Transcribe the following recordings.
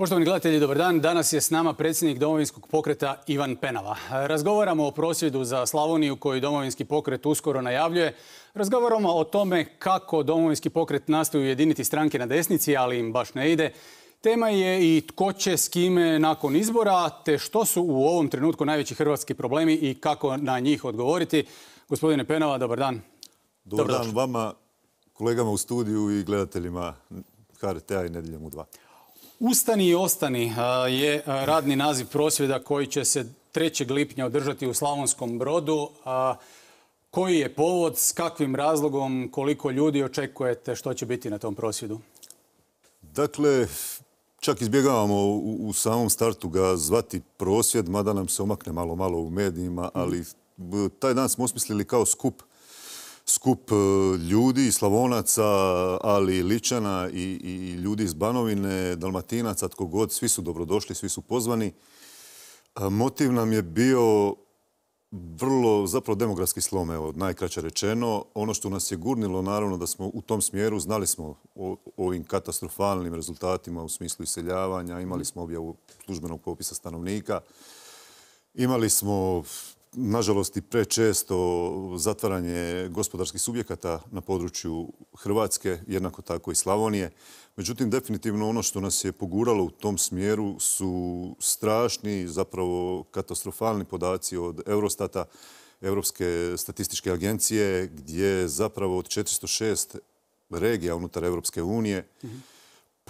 Poštovani gledatelji, dobar dan. Danas je s nama predsjednik domovinskog pokreta Ivan Penava. Razgovaramo o prosvjedu za Slavoniju koji domovinski pokret uskoro najavljuje. Razgovaramo o tome kako domovinski pokret nastoji ujediniti stranke na desnici, ali im baš ne ide. Tema je i tko će s kime nakon izbora, te što su u ovom trenutku najveći hrvatski problemi i kako na njih odgovoriti. Gospodine Penava, dobar dan. Dobar dan vama, kolegama u studiju i gledateljima hrt i Nedjeljom u dva. Ustani i ostani je radni naziv prosvjeda koji će se 3. lipnja održati u Slavonskom brodu. Koji je povod, s kakvim razlogom, koliko ljudi očekujete, što će biti na tom prosvjedu? Dakle, čak izbjegavamo u, samom startu ga zvati prosvjed, mada nam se omakne malo malo u medijima, mhm. ali taj dan smo osmislili kao skup skup e, ljudi Slavonaca, ali i Ličana i, i ljudi iz Banovine, Dalmatinaca, tko god, svi su dobrodošli, svi su pozvani. E, motiv nam je bio vrlo, zapravo demografski slom, evo, najkraće rečeno. Ono što nas je gurnilo, naravno, da smo u tom smjeru, znali smo o ovim katastrofalnim rezultatima u smislu iseljavanja, imali smo objavu službenog popisa stanovnika, imali smo nažalost i prečesto zatvaranje gospodarskih subjekata na području Hrvatske, jednako tako i Slavonije. Međutim, definitivno ono što nas je poguralo u tom smjeru su strašni, zapravo katastrofalni podaci od Eurostata, Europske statističke agencije, gdje zapravo od 406 regija unutar Europske unije, mhm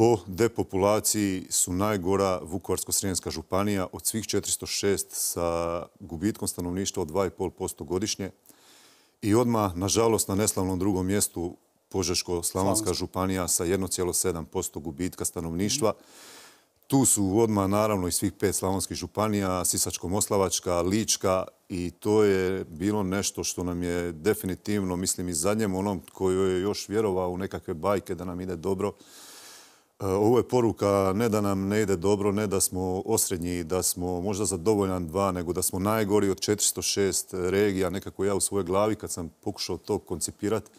po depopulaciji su najgora vukovarsko srijenska županija od svih 406 sa gubitkom stanovništva od 2,5% godišnje i odmah, nažalost, na neslavnom drugom mjestu Požeško-Slavonska županija sa 1,7% gubitka stanovništva. Tu su odmah naravno i svih pet slavonskih županija, Sisačko-Moslavačka, Lička i to je bilo nešto što nam je definitivno, mislim i zadnjem onom koji je još vjerovao u nekakve bajke da nam ide dobro, E, ovo je poruka ne da nam ne ide dobro, ne da smo osrednji, da smo možda zadovoljan dva, nego da smo najgori od 406 regija, nekako ja u svojoj glavi kad sam pokušao to koncipirati.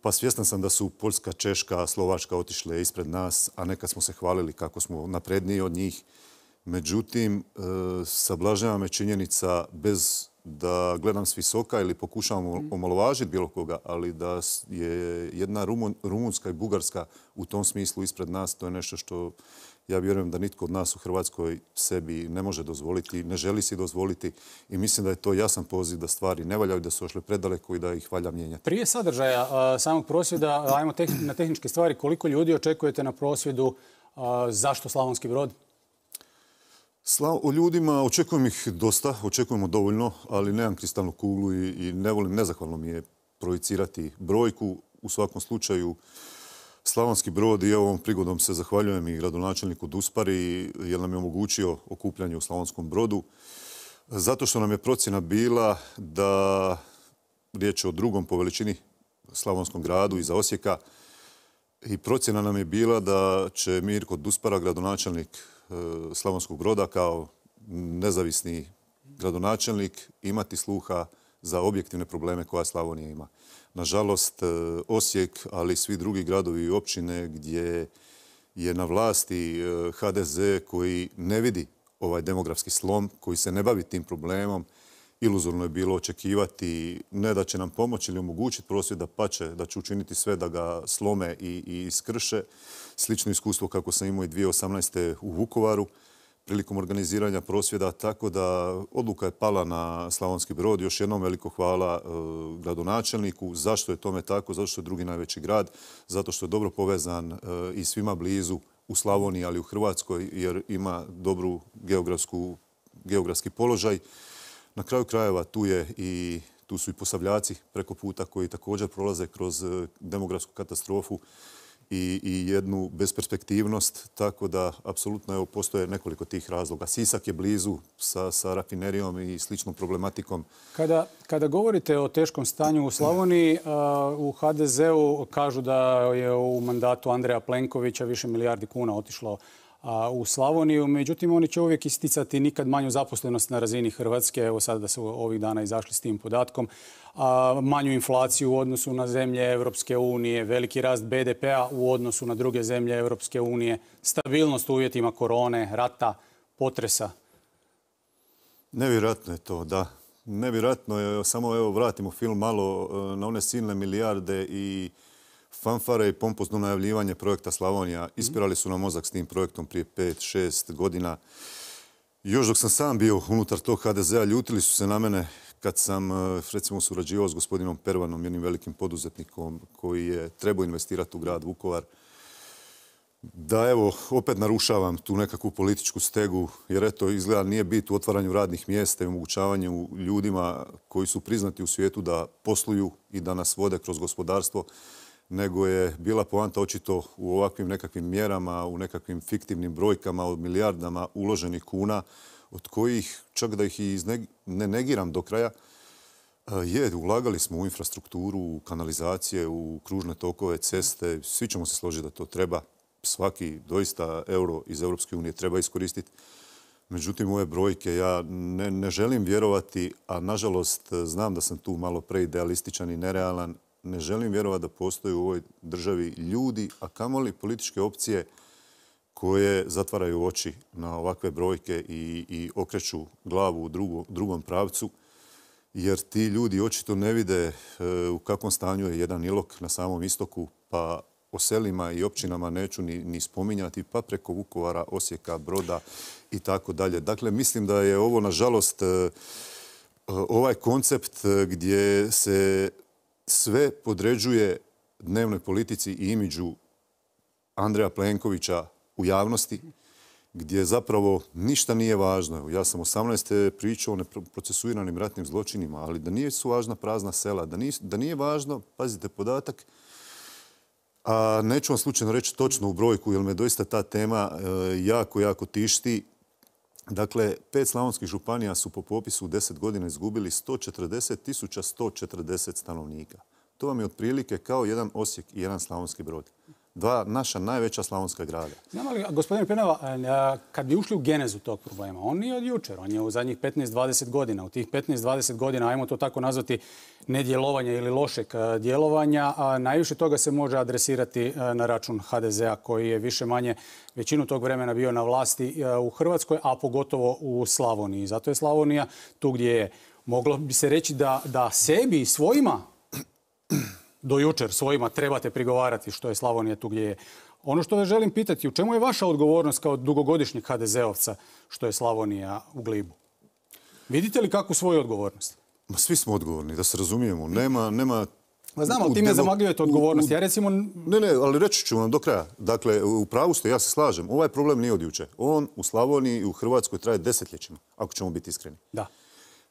Pa svjestan sam da su Poljska, Češka, Slovačka otišle ispred nas, a nekad smo se hvalili kako smo napredniji od njih. Međutim, e, sablažnjava me činjenica bez da gledam s visoka ili pokušavam mhm. omalovažiti bilo koga, ali da je jedna Rumunska i Bugarska u tom smislu ispred nas, to je nešto što ja vjerujem da nitko od nas u Hrvatskoj sebi ne može dozvoliti, ne želi si dozvoliti i mislim da je to jasan poziv da stvari ne valjaju, da su ošle predaleko i da ih valja mijenjati. Prije sadržaja e, samog prosvjeda, e, ajmo na tehničke stvari, koliko ljudi očekujete na prosvjedu, zašto Slavonski brod? o ljudima očekujem ih dosta, očekujemo dovoljno, ali nemam kristalnu kuglu i, ne nezahvalno mi je projicirati brojku. U svakom slučaju, Slavonski brod i ovom prigodom se zahvaljujem i gradonačelniku Duspari jer nam je omogućio okupljanje u Slavonskom brodu. Zato što nam je procjena bila da riječ je o drugom po veličini Slavonskom gradu iza Osijeka i procjena nam je bila da će Mirko Duspara, gradonačelnik E, Slavonskog broda kao nezavisni gradonačelnik imati sluha za objektivne probleme koja Slavonija ima. Nažalost, e, Osijek, ali i svi drugi gradovi i općine gdje je na vlasti e, HDZ koji ne vidi ovaj demografski slom, koji se ne bavi tim problemom, iluzorno je bilo očekivati ne da će nam pomoći ili omogućiti prosvjed da pače, da će učiniti sve da ga slome i, iskrše. Slično iskustvo kako sam imao i 2018. u Vukovaru prilikom organiziranja prosvjeda, tako da odluka je pala na Slavonski brod. Još jednom veliko hvala e, gradonačelniku. Zašto je tome tako? Zato što je drugi najveći grad, zato što je dobro povezan e, i svima blizu u Slavoniji, ali i u Hrvatskoj, jer ima dobru geografsku, geografski položaj. Na kraju krajeva tu je i tu su i posavljaci preko puta koji također prolaze kroz e, demografsku katastrofu i, jednu besperspektivnost, tako da apsolutno evo, postoje nekoliko tih razloga. Sisak je blizu sa, rafinerijom i sličnom problematikom. Kada, govorite o teškom stanju u Slavoniji, u HDZ-u kažu da je u mandatu Andreja Plenkovića više milijardi kuna otišlo u Slavoniju. Međutim, oni će uvijek isticati nikad manju zaposlenost na razini Hrvatske. Evo sad da su ovih dana izašli s tim podatkom. manju inflaciju u odnosu na zemlje Europske unije, veliki rast BDP-a u odnosu na druge zemlje Europske unije, stabilnost u uvjetima korone, rata, potresa. Nevjerojatno je to, da. Nevjerojatno je, samo evo vratimo film malo e, na one silne milijarde i fanfare i pompozno najavljivanje projekta Slavonija. Ispirali su na mozak s tim projektom prije 5-6 godina. Još dok sam sam bio unutar tog HDZ-a, ljutili su se na mene kad sam, e, recimo, surađivao s gospodinom Pervanom, jednim velikim poduzetnikom koji je trebao investirati u grad Vukovar. Da, evo, opet narušavam tu nekakvu političku stegu, jer eto, izgleda nije bit u otvaranju radnih mjesta i omogućavanju ljudima koji su priznati u svijetu da posluju i da nas vode kroz gospodarstvo, nego je bila poanta očito u ovakvim nekakvim mjerama, u nekakvim fiktivnim brojkama od milijardama uloženih kuna, od kojih čak da ih i ne negiram do kraja, eh, je, ulagali smo u infrastrukturu, u kanalizacije, u kružne tokove, ceste. Svi ćemo se složiti da to treba. Svaki doista euro iz Europske unije treba iskoristiti. Međutim, ove brojke ja ne, ne želim vjerovati, a nažalost eh, znam da sam tu malo preidealističan i nerealan ne želim vjerovati da postoji u ovoj državi ljudi, a kamoli političke opcije koje zatvaraju oči na ovakve brojke i, i okreću glavu u drugom pravcu, jer ti ljudi očito ne vide e, u kakvom stanju je jedan ilok na samom istoku, pa o selima i općinama neću ni, ni spominjati, pa preko Vukovara, Osijeka, Broda i tako dalje. Dakle, mislim da je ovo, nažalost, e, e, ovaj koncept gdje se sve podređuje dnevnoj politici i imidžu Andreja Plenkovića u javnosti, gdje zapravo ništa nije važno. Ja sam 18. pričao o neprocesuiranim ratnim zločinima, ali da nije su važna prazna sela, da nije, da nije važno, pazite podatak, a neću vam slučajno reći točno u brojku, jer me doista ta tema e, jako, jako tišti Dakle, pet slavonskih županija su po popisu u deset godina izgubili 140.140 stanovnika. To vam je otprilike kao jedan Osijek i jedan Slavonski brod dva naša najveća slavonska grada. Znamo li, gospodine Penava, e, e, kad bi ušli u genezu tog problema, on nije od jučer, on je u zadnjih 15-20 godina. U tih 15-20 godina, ajmo to tako nazvati, nedjelovanja ili lošeg e, djelovanja, najviše toga se može adresirati na račun HDZ-a koji je više manje većinu tog vremena bio na vlasti u Hrvatskoj, a pogotovo u Slavoniji. Zato je Slavonija tu gdje je. Moglo bi se reći da, da sebi i svojima do jučer svojima trebate prigovarati što je Slavonija tu gdje je. Ono što vas želim pitati, u čemu je vaša odgovornost kao dugogodišnjeg HDZ-ovca što je Slavonija u glibu? Vidite li kakvu svoju odgovornost? Ma svi smo odgovorni, da se razumijemo. Nema, nema Ma znam, ali time zamagljujete odgovornost. Ja recimo... Ne, ne, ali reći ću vam do kraja. Dakle, u pravu ste, ja se slažem. Ovaj problem nije od juče. On u Slavoniji i u Hrvatskoj traje desetljećima, ako ćemo biti iskreni. Da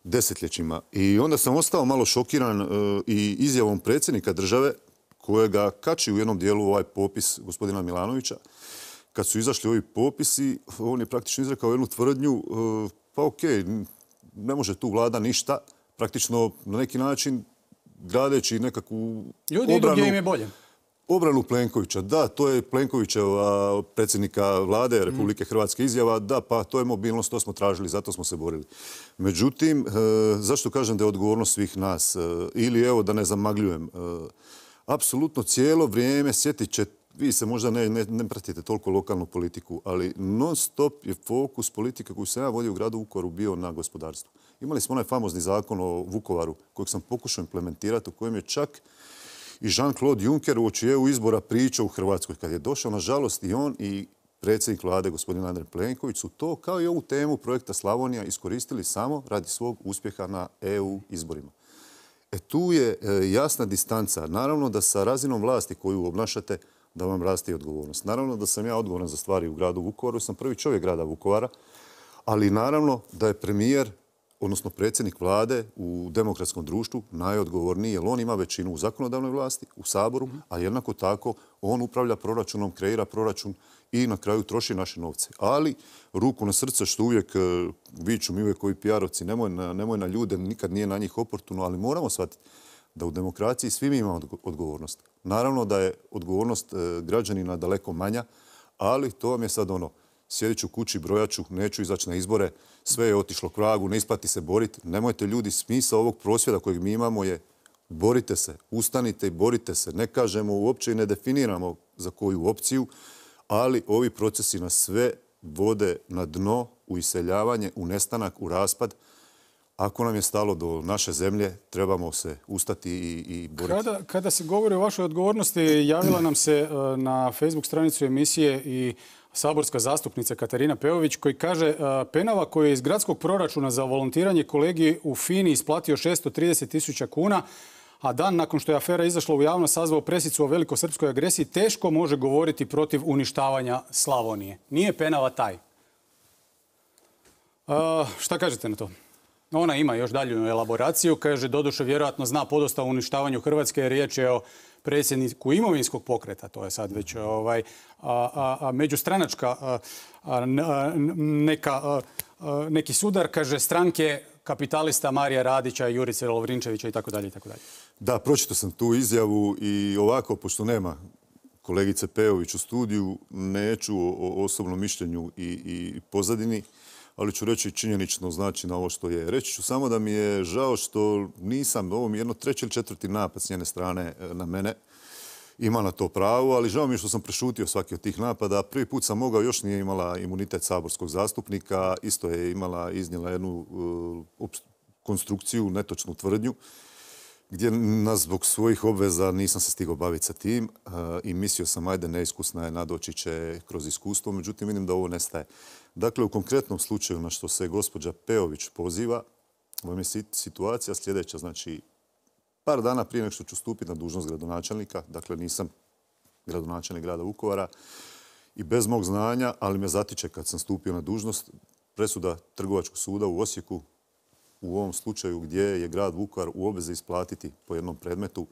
desetljećima. I onda sam ostao malo šokiran e, i izjavom predsjednika države kojega kači u jednom dijelu ovaj popis gospodina Milanovića. Kad su izašli ovi popisi, on je praktično izrekao jednu tvrdnju, e, pa ok, ne može tu vlada ništa, praktično na neki način gradeći nekakvu obranu. Ljudi idu gdje im je bolje obranu Plenkovića. Da, to je Plenkovićeva predsjednika vlade mm. Republike Hrvatske izjava. Da, pa to je mobilnost, to smo tražili, zato smo se borili. Međutim, e, zašto kažem da je odgovornost svih nas? E, ili evo, da ne zamagljujem, e, apsolutno cijelo vrijeme sjetit će vi se možda ne, pratite toliko lokalnu politiku, ali non stop je fokus politike koju se ja vodio u gradu Vukovaru bio na gospodarstvu. Imali smo onaj famozni zakon o Vukovaru kojeg sam pokušao implementirati, u kojem je čak i Jean-Claude Juncker u EU izbora priča u Hrvatskoj. Kad je došao, nažalost, i on i predsjednik vlade, gospodin Andrej Plenković, su to kao i ovu temu projekta Slavonija iskoristili samo radi svog uspjeha na EU izborima. E tu je e, jasna distanca. Naravno da sa razinom vlasti koju obnašate, da vam rasti odgovornost. Naravno da sam ja odgovoran za stvari u gradu Vukovaru, sam prvi čovjek grada Vukovara, ali naravno da je premijer odnosno predsjednik vlade u demokratskom društvu najodgovorniji, jer on ima većinu u zakonodavnoj vlasti, u Saboru, mhm. a jednako tako on upravlja proračunom, kreira proračun i na kraju troši naše novce. Ali, ruku na srce što uvijek e, viću mi uvijek koji PR-ovci, nemoj na, ljude, nikad nije na njih oportuno, ali moramo shvatiti da u demokraciji svi mi imamo odgovornost. Naravno da je odgovornost e, građanina daleko manja, ali to vam je sad ono, sjedit ću kući, brojaću, neću izaći na izbore, sve je otišlo k vragu, ne isplati se boriti. Nemojte ljudi, smisa ovog prosvjeda kojeg mi imamo je borite se, ustanite i borite se. Ne kažemo uopće i ne definiramo za koju opciju, ali ovi procesi nas sve vode na dno, u iseljavanje, u nestanak, u raspad. Ako nam je stalo do naše zemlje, trebamo se ustati i, i boriti. Kada, kada se govori o vašoj odgovornosti, javila nam se e, na Facebook stranicu emisije i saborska zastupnica Katarina Peović koji kaže e, Penava koji je iz gradskog proračuna za volontiranje kolegi u Fini isplatio 630 tisuća kuna, a dan nakon što je afera izašla u javno sazvao presicu o velikosrpskoj agresiji, teško može govoriti protiv uništavanja Slavonije. Nije Penava taj. E, šta kažete na to? Ona ima još dalju elaboraciju. Kaže, doduše, vjerojatno zna podosta o uništavanju Hrvatske. Riječ je o predsjedniku imovinskog pokreta, to je sad već ovaj, međustranačka neka, neki sudar, kaže stranke kapitalista Marija Radića, Jurice Lovrinčevića i tako dalje i Da, pročitao sam tu izjavu i ovako, pošto nema kolegice Peović u studiju, neću o osobnom mišljenju i, i pozadini ali ću reći činjenično znači na ovo što je. Reći ću samo da mi je žao što nisam, ovo mi je jedno treći ili četvrti napad s njene strane e, na mene. Ima na to pravo, ali žao mi je što sam prešutio svaki od tih napada. Prvi put sam mogao, još nije imala imunitet saborskog zastupnika, isto je imala, iznijela jednu e, konstrukciju, netočnu tvrdnju gdje nas zbog svojih obveza nisam se stigao baviti sa tim e, i mislio sam, ajde, neiskusna je, nadoći će kroz iskustvo, međutim vidim da ovo nestaje. Dakle, u konkretnom slučaju na što se gospođa Peović poziva, vam je situacija sljedeća. Znači, par dana prije nego što ću stupiti na dužnost gradonačelnika, dakle nisam gradonačelnik grada Vukovara, i bez mog znanja, ali me zatiče kad sam stupio na dužnost, presuda Trgovačkog suda u Osijeku u ovom slučaju gdje je grad Vukovar u obvezi isplatiti po jednom predmetu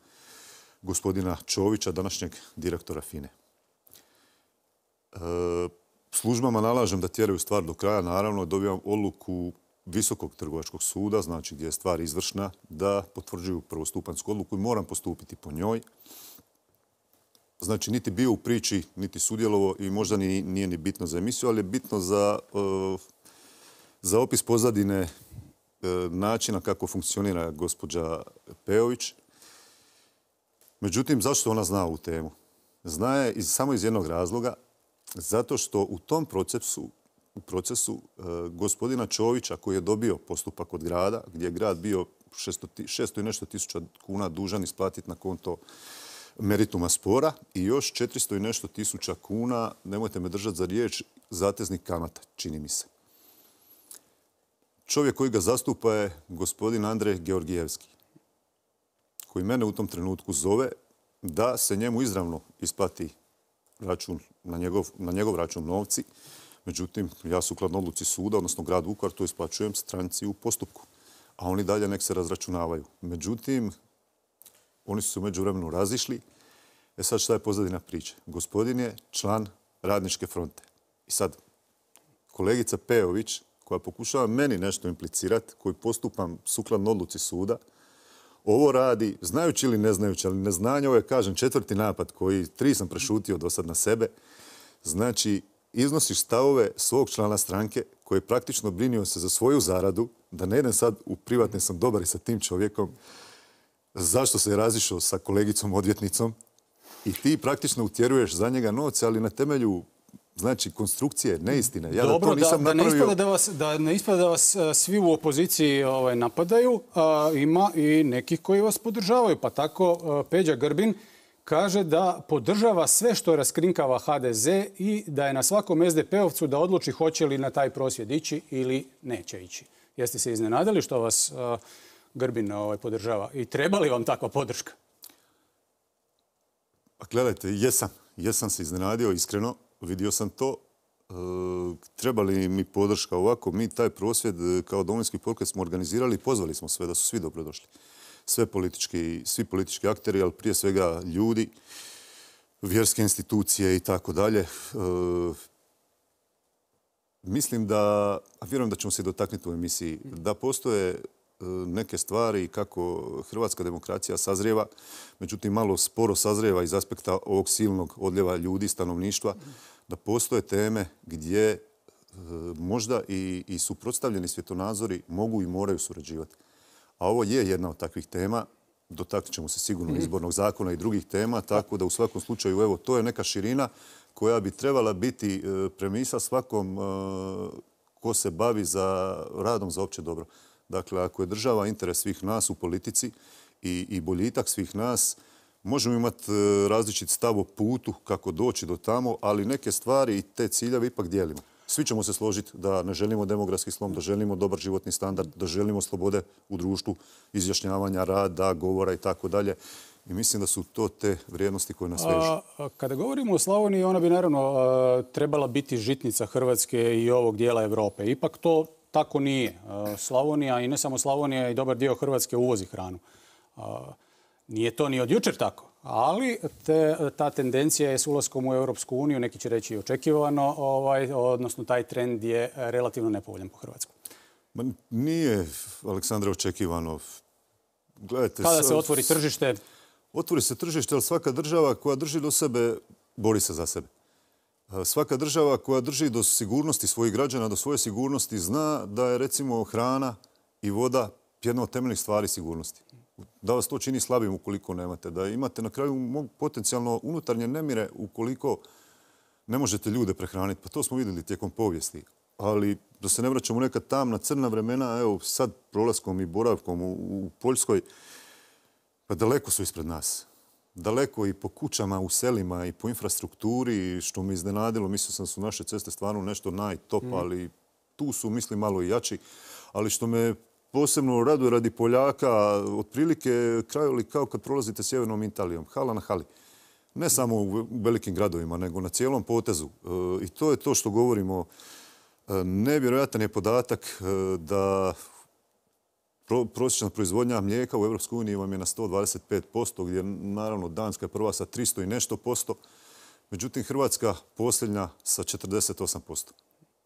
gospodina Čovića, današnjeg direktora FINE. E, Službama nalažem da tjeraju stvar do kraja. Naravno, dobivam odluku Visokog trgovačkog suda, znači gdje je stvar izvršna, da potvrđuju prvostupansku odluku i moram postupiti po njoj. Znači, niti bio u priči, niti sudjelovo i možda nije ni bitno za emisiju, ali je bitno za, e, opis pozadine e, načina kako funkcionira gospođa Peović. Međutim, zašto ona zna ovu temu? Zna je iz, samo iz jednog razloga, zato što u tom procesu, u procesu e, gospodina Čovića koji je dobio postupak od grada, gdje je grad bio 600, i nešto tisuća kuna dužan isplatiti na konto merituma spora i još 400 i nešto tisuća kuna, nemojte me držati za riječ, zateznih kamata, čini mi se. Čovjek koji ga zastupa je gospodin Andrej Georgijevski, koji mene u tom trenutku zove da se njemu izravno isplati račun na njegov, na račun novci. Međutim, ja sukladno odluci suda, odnosno grad Vukovar, to isplaćujem stranci u postupku. A oni dalje nek se razračunavaju. Međutim, oni su se umeđu vremenu razišli. E sad šta je pozadina priče? Gospodin je član radničke fronte. I sad, kolegica Pejović, koja pokušava meni nešto implicirati, koji postupam sukladno odluci suda, ovo radi, znajući ili ne znajući, ali neznanje, ovo je, kažem, četvrti napad koji tri sam prešutio do sad na sebe. Znači, iznosiš stavove svog člana stranke koji je praktično brinio se za svoju zaradu, da ne jedan sad u privatne sam dobar i sa tim čovjekom, zašto se je razišao sa kolegicom odvjetnicom i ti praktično utjeruješ za njega novce, ali na temelju Znači, konstrukcije, neistine. Ja Dobro, da nisam ne ispada da, vas, da ne ispada vas e, svi u opoziciji ovaj, napadaju, a, ima i nekih koji vas podržavaju. Pa tako e, Peđa Grbin kaže da podržava sve što raskrinkava HDZ i da je na svakom SDP-ovcu da odluči hoće li na taj prosvjed ići ili neće ići. Jeste se iznenadili što vas e, Grbin ovaj, podržava i treba li vam takva podrška? Pa gledajte, jesam. Jesam se iznenadio, iskreno vidio sam to, e, treba li mi podrška ovako, mi taj prosvjed e, kao domovinski pokret smo organizirali i pozvali smo sve da su svi dobrodošli. Sve politički, svi politički akteri, ali prije svega ljudi, vjerske institucije i tako dalje. E, mislim da, a vjerujem da ćemo se dotaknuti u emisiji, da postoje neke stvari kako hrvatska demokracija sazrijeva, međutim malo sporo sazrijeva iz aspekta ovog silnog odljeva ljudi, stanovništva, da postoje teme gdje e, možda i, suprotstavljeni svjetonazori mogu i moraju surađivati. A ovo je jedna od takvih tema. Dotaknut ćemo se sigurno mhm. izbornog zakona i drugih tema, tako da u svakom slučaju evo, to je neka širina koja bi trebala biti e, premisa svakom e, ko se bavi za radom za opće dobro. Dakle, ako je država interes svih nas u politici i boljitak svih nas, Možemo imati e, različit stav o putu kako doći do tamo, ali neke stvari i te ciljeve ipak dijelimo. Svi ćemo se složiti da ne želimo demografski slom, da želimo dobar životni standard, da želimo slobode u društvu, izjašnjavanja, rada, govora i tako dalje. I mislim da su to te vrijednosti koje nas vežu. Kada govorimo o Slavoniji, ona bi naravno trebala biti žitnica Hrvatske i ovog dijela Europe. Ipak to tako nije. Slavonija i ne samo Slavonija i dobar dio Hrvatske uvozi hranu. Nije to ni od jučer tako, ali ta tendencija je s ulaskom u Europsku uniju, neki će reći očekivano, ovaj, odnosno taj trend je relativno nepovoljan po Hrvatsku. Ma nije, Aleksandra, očekivano. Gledajte, Kada se otvori tržište? Otvori se tržište, ali svaka država koja drži do sebe, bori se za sebe. Svaka država koja drži do sigurnosti svojih građana, do svoje sigurnosti, zna da je recimo hrana i voda jedna od temeljnih stvari sigurnosti da vas to čini slabim ukoliko nemate. Da imate na kraju potencijalno unutarnje nemire ukoliko ne možete ljude prehraniti. Pa to smo vidjeli tijekom povijesti. Ali da se ne vraćamo neka tamna, crna vremena, evo sad prolaskom i boravkom u, Poljskoj, pa daleko su ispred nas. Daleko i po kućama, u selima i po infrastrukturi, što me iznenadilo, mislio sam su naše ceste stvarno nešto najtop, mm. ali tu su, mislim, malo i jači. Ali što me posebno u radu radi Poljaka, otprilike krajoli kao kad prolazite sjevernom Italijom, hala na hali. Ne samo u velikim gradovima, nego na cijelom potezu. E, I to je to što govorimo. E, nevjerojatan je podatak e, da prosječna proizvodnja mlijeka u EU vam je na 125%, gdje naravno Danska je prva sa 300 i nešto posto. Međutim, Hrvatska posljednja sa 48%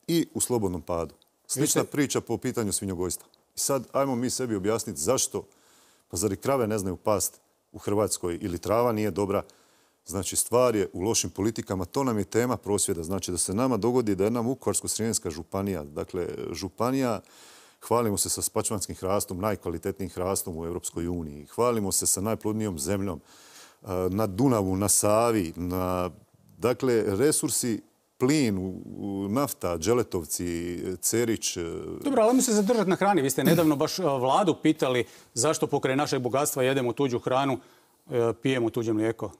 i u slobodnom padu. Slična priča po pitanju svinjogojstva. I sad, ajmo mi sebi objasniti zašto, pa zar i krave ne znaju past u Hrvatskoj ili trava nije dobra. Znači, stvar je u lošim politikama. To nam je tema prosvjeda. Znači, da se nama dogodi da je nam Vukovarsko-Srijenska županija, dakle, županija Hvalimo se sa spačvanskim hrastom, najkvalitetnijim hrastom u Europskoj uniji. Hvalimo se sa najplodnijom zemljom eh, na Dunavu, na Savi. Na... Dakle, resursi plin, nafta, dželetovci, Cerić... E, Dobro, ali mi se zadržati na hrani. Vi ste nedavno baš e, vladu pitali zašto pokraj našeg bogatstva jedemo tuđu hranu, e, pijemo tuđe mlijeko.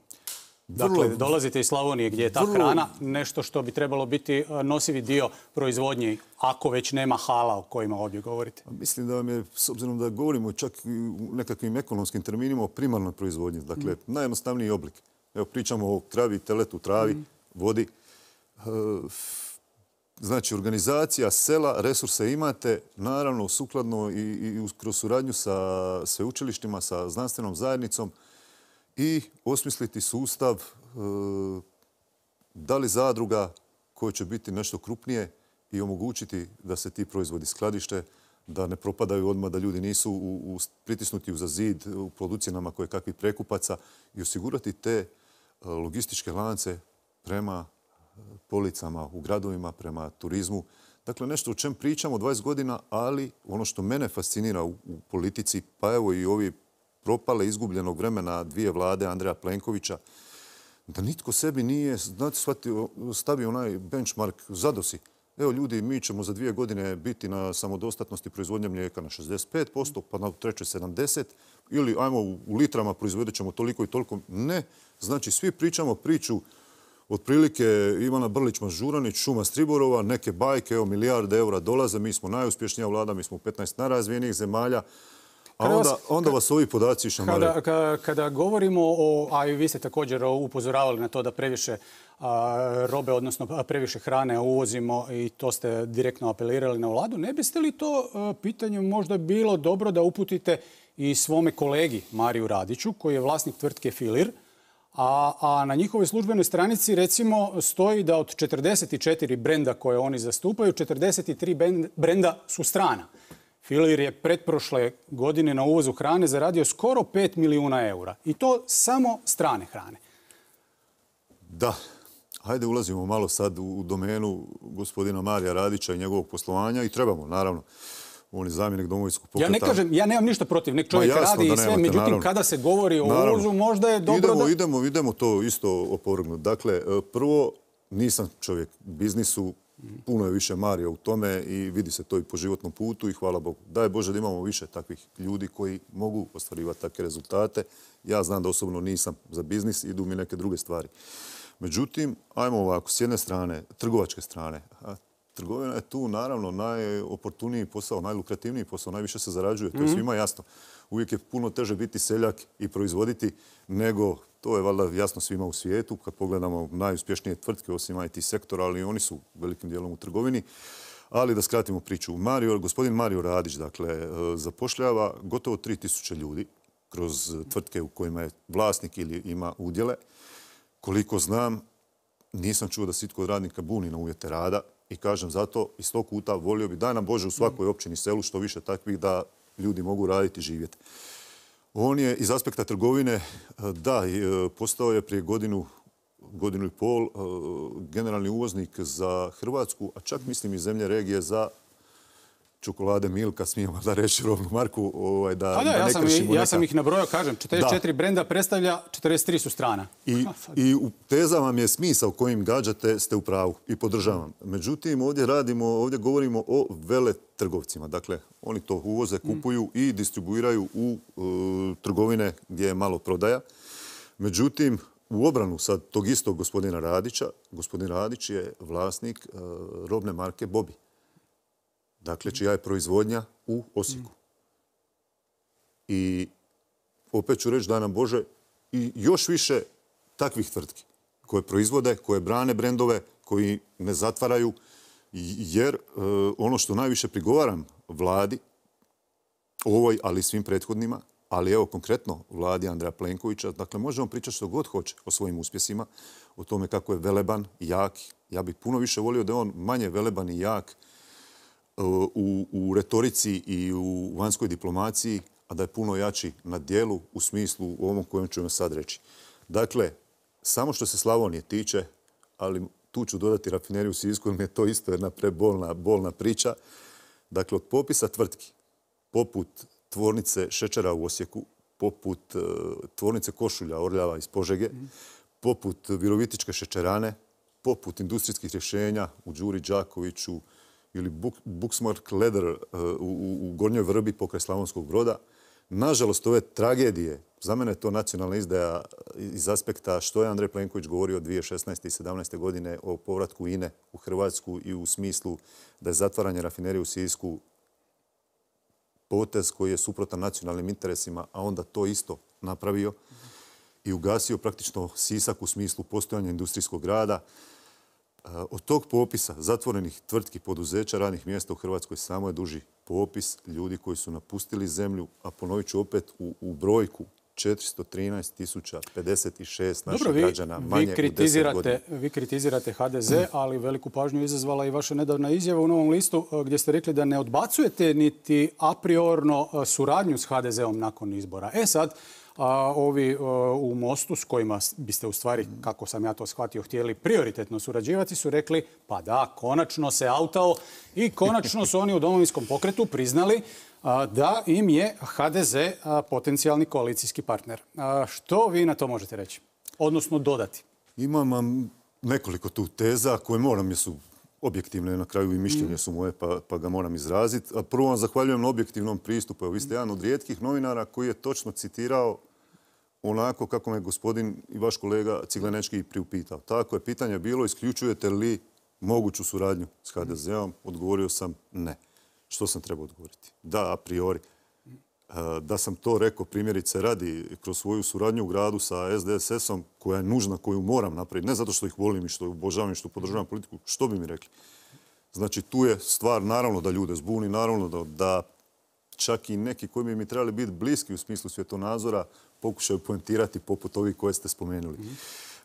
Dakle, dolazite iz Slavonije gdje je ta hrana nešto što bi trebalo biti nosivi dio proizvodnje, ako već nema hala o kojima ovdje govorite. Pa mislim da vam je, s obzirom da govorimo čak u nekakvim ekonomskim terminima o primarnoj proizvodnji, dakle, mm. najjednostavniji oblik. Evo, pričamo o kravi, teletu, travi, mm. vodi. Znači, organizacija sela, resurse imate, naravno, sukladno i, i kroz suradnju sa sveučilištima, sa znanstvenom zajednicom i osmisliti sustav e, da li zadruga koje će biti nešto krupnije i omogućiti da se ti proizvodi skladište, da ne propadaju odmah, da ljudi nisu u, u, pritisnuti za zid u producijenama koje kakvih prekupaca i osigurati te e, logističke lance prema policama u gradovima, prema turizmu. Dakle, nešto o čem pričamo 20 godina, ali ono što mene fascinira u, politici, pa evo i ovi propale izgubljenog vremena dvije vlade Andreja Plenkovića, da nitko sebi nije stavio onaj benchmark zadosi. Evo ljudi, mi ćemo za dvije godine biti na samodostatnosti proizvodnje mlijeka na 65%, pa na trećoj 70% ili ajmo u litrama proizvodit ćemo toliko i toliko. Ne, znači svi pričamo priču Otprilike Ivana Brlić Mažuranić, Šuma Striborova, neke bajke, evo milijarde eura dolaze, mi smo najuspješnija vlada, mi smo 15 najrazvijenijih zemalja. A onda, onda vas ovi podaci šamare. Kada, govorimo o, a i vi ste također upozoravali na to da previše robe, odnosno previše hrane uvozimo i to ste direktno apelirali na vladu, ne biste li to e, pitanje možda bilo dobro da uputite i svome kolegi Mariju Radiću, koji je vlasnik tvrtke Filir, a, na njihovoj službenoj stranici recimo stoji da od 44 brenda koje oni zastupaju, 43 brenda su strana. Filir je pretprošle godine na uvozu hrane zaradio skoro 5 milijuna eura. I to samo strane hrane. Da, hajde ulazimo malo sad u domenu gospodina Marija Radića i njegovog poslovanja i trebamo, naravno on je zamjenik domovinskog pokreta. Ja ne kažem, ja nemam ništa protiv, nek čovjek radi i sve, međutim kada se govori o naravno. možda je dobro idemo, da... Idemo, idemo to isto opovrgnuti. Dakle, e, prvo, nisam čovjek biznisu, puno je više Marija u tome i vidi se to i po životnom putu i hvala Bogu. Daj Bože da imamo više takvih ljudi koji mogu ostvarivati takve rezultate. Ja znam da osobno nisam za biznis, idu mi neke druge stvari. Međutim, ajmo ovako, s jedne strane, trgovačke strane, Trgovina je tu naravno najoportuniji posao, najlukrativniji posao, najviše se zarađuje, to je mhm. svima jasno. Uvijek je puno teže biti seljak i proizvoditi nego, to je valjda jasno svima u svijetu, kad pogledamo najuspješnije tvrtke osim IT sektora, ali oni su velikim dijelom u trgovini. Ali da skratimo priču, gospodin Mario Radić dakle, e, zapošljava gotovo 3000 ljudi kroz tvrtke u kojima je vlasnik ili ima udjele. Koliko znam, nisam čuo da se od radnika buni na uvjete rada, i kažem, zato iz tog kuta volio bi daj nam Bože u svakoj mm. općini selu što više takvih da ljudi mogu raditi i živjeti. On je iz aspekta trgovine, e, da, e, postao je prije godinu, godinu i pol e, generalni uvoznik za Hrvatsku, a čak mislim i zemlje regije za čokolade Milka, smijemo ovaj, da reći robnu marku, da, ne ja sam, Ja sam ih nabrojao, kažem, 44 da. brenda predstavlja, 43 su strana. I, i u teza vam je smisao kojim gađate, ste u pravu i podržavam. Međutim, ovdje radimo, ovdje govorimo o vele trgovcima. Dakle, oni to uvoze, mm. kupuju i distribuiraju u e, trgovine gdje je malo prodaja. Međutim, u obranu sad tog istog gospodina Radića, gospodin Radić je vlasnik e, robne marke Bobi dakle čija je proizvodnja u Osijeku. I opet ću reći da nam Bože i još više takvih tvrtki koje proizvode, koje brane brendove, koji ne zatvaraju, jer e, ono što najviše prigovaram vladi, ovoj, ali i svim prethodnima, ali evo konkretno vladi Andreja Plenkovića, dakle možemo pričati što god hoće o svojim uspjesima, o tome kako je veleban, jak. Ja bih puno više volio da je on manje veleban i jak E, u, u retorici i u vanjskoj diplomaciji, a da je puno jači na dijelu u smislu u ovom kojem ćemo sad reći. Dakle, samo što se Slavonije tiče, ali tu ću dodati rafineriju u Sisku, jer je to isto jedna prebolna bolna priča. Dakle, od popisa tvrtki, poput tvornice šećera u Osijeku, poput e, tvornice košulja Orljava iz Požege, mhm. poput virovitičke šećerane, poput industrijskih rješenja u Đuri Đakoviću, ili Booksmark Leder e, u, Gornjoj Vrbi pokraj Slavonskog broda. Nažalost, ove tragedije, za mene je to nacionalna izdaja e, iz aspekta što je Andrej Plenković govorio 2016. i 2017. godine o povratku INE u Hrvatsku i u smislu da je zatvaranje rafinerije u Sisku potez koji je suprotan nacionalnim interesima, a onda to isto napravio i ugasio praktično Sisak u smislu postojanja industrijskog rada. Od tog popisa zatvorenih tvrtki poduzeća radnih mjesta u Hrvatskoj samo je duži popis ljudi koji su napustili zemlju, a ponovit ću opet u, brojku 413.056 naših građana manje vi kritizirate, u 10 Vi kritizirate HDZ, ali veliku pažnju izazvala i vaša nedavna izjava u Novom listu e, gdje ste rekli da ne odbacujete niti apriorno e, suradnju s HDZ-om nakon izbora. E sad, a ovi e, u Mostu s kojima biste u stvari, mhm. kako sam ja to shvatio, htjeli prioritetno surađivati su rekli pa da, konačno se autao i konačno su oni u domovinskom pokretu priznali e, da im je HDZ e, potencijalni koalicijski partner. Što vi na to možete reći? Odnosno dodati? Imam nekoliko tu teza koje moram, jer su objektivno na kraju i mišljenje mhm. su moje, pa, pa ga moram izraziti. Prvo vam zahvaljujem na objektivnom pristupu. Vi ste jedan od rijetkih novinara koji je točno citirao onako kako me gospodin i vaš kolega Ciglenečki priupitao. Tako je pitanje bilo isključujete li moguću suradnju s HDZ-om. Odgovorio sam ne. Što sam trebao odgovoriti? Da, a priori. Eh, da sam to rekao primjerice radi kroz svoju suradnju u gradu sa SDSS-om koja je nužna, koju moram napraviti, ne zato što ih volim i što obožavam i što podržavam mhm. politiku, što bi mi rekli? Znači tu je stvar naravno da ljude zbuni, naravno da, čak i neki koji bi mi trebali biti bliski u smislu svjetonazora pokušaju poentirati poput ovih koje ste spomenuli. Mhm.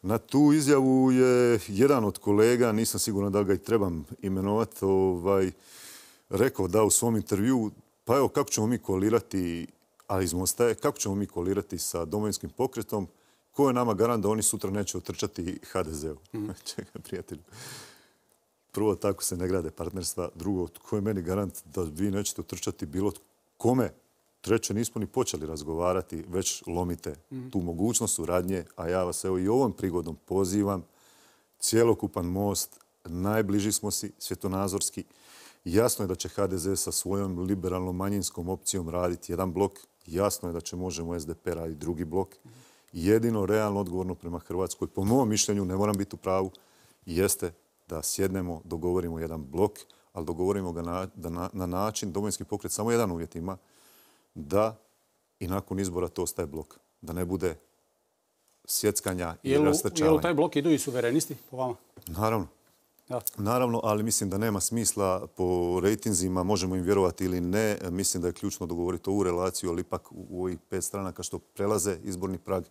Na tu izjavu je jedan od kolega, nisam siguran da ga i trebam imenovati, ovaj, rekao da u svom intervju pa evo, kako ćemo mi koalirati, ali iz Mosta kako ćemo mi koalirati sa domovinskim pokretom, ko je nama garant da oni sutra neće otrčati HDZ-u? Mhm. Čekaj, prijatelju. Prvo, tako se ne grade partnerstva. Drugo, tko je meni garant da vi nećete otrčati bilo kome? Treće, nismo ni počeli razgovarati, već lomite mhm. tu mogućnost suradnje, a ja vas evo i ovom prigodom pozivam. Cijelokupan most, najbliži smo si svjetonazorski. Jasno je da će HDZ sa svojom liberalnom manjinskom opcijom raditi jedan blok. Jasno je da će možemo SDP raditi drugi blok. Jedino realno odgovorno prema Hrvatskoj, po mom mišljenju, ne moram biti u pravu, jeste da sjednemo, dogovorimo jedan blok, ali dogovorimo ga na, način, domovinski pokret samo jedan uvjet ima, da i nakon izbora to ostaje blok. Da ne bude sjeckanja i rastrčavanja. Je taj blok idu i suverenisti po vama? Naravno. Naravno, ali mislim da nema smisla po rejtinzima, možemo im vjerovati ili ne. Mislim da je ključno dogovoriti ovu relaciju, ali ipak u ovih pet stranaka što prelaze izborni prag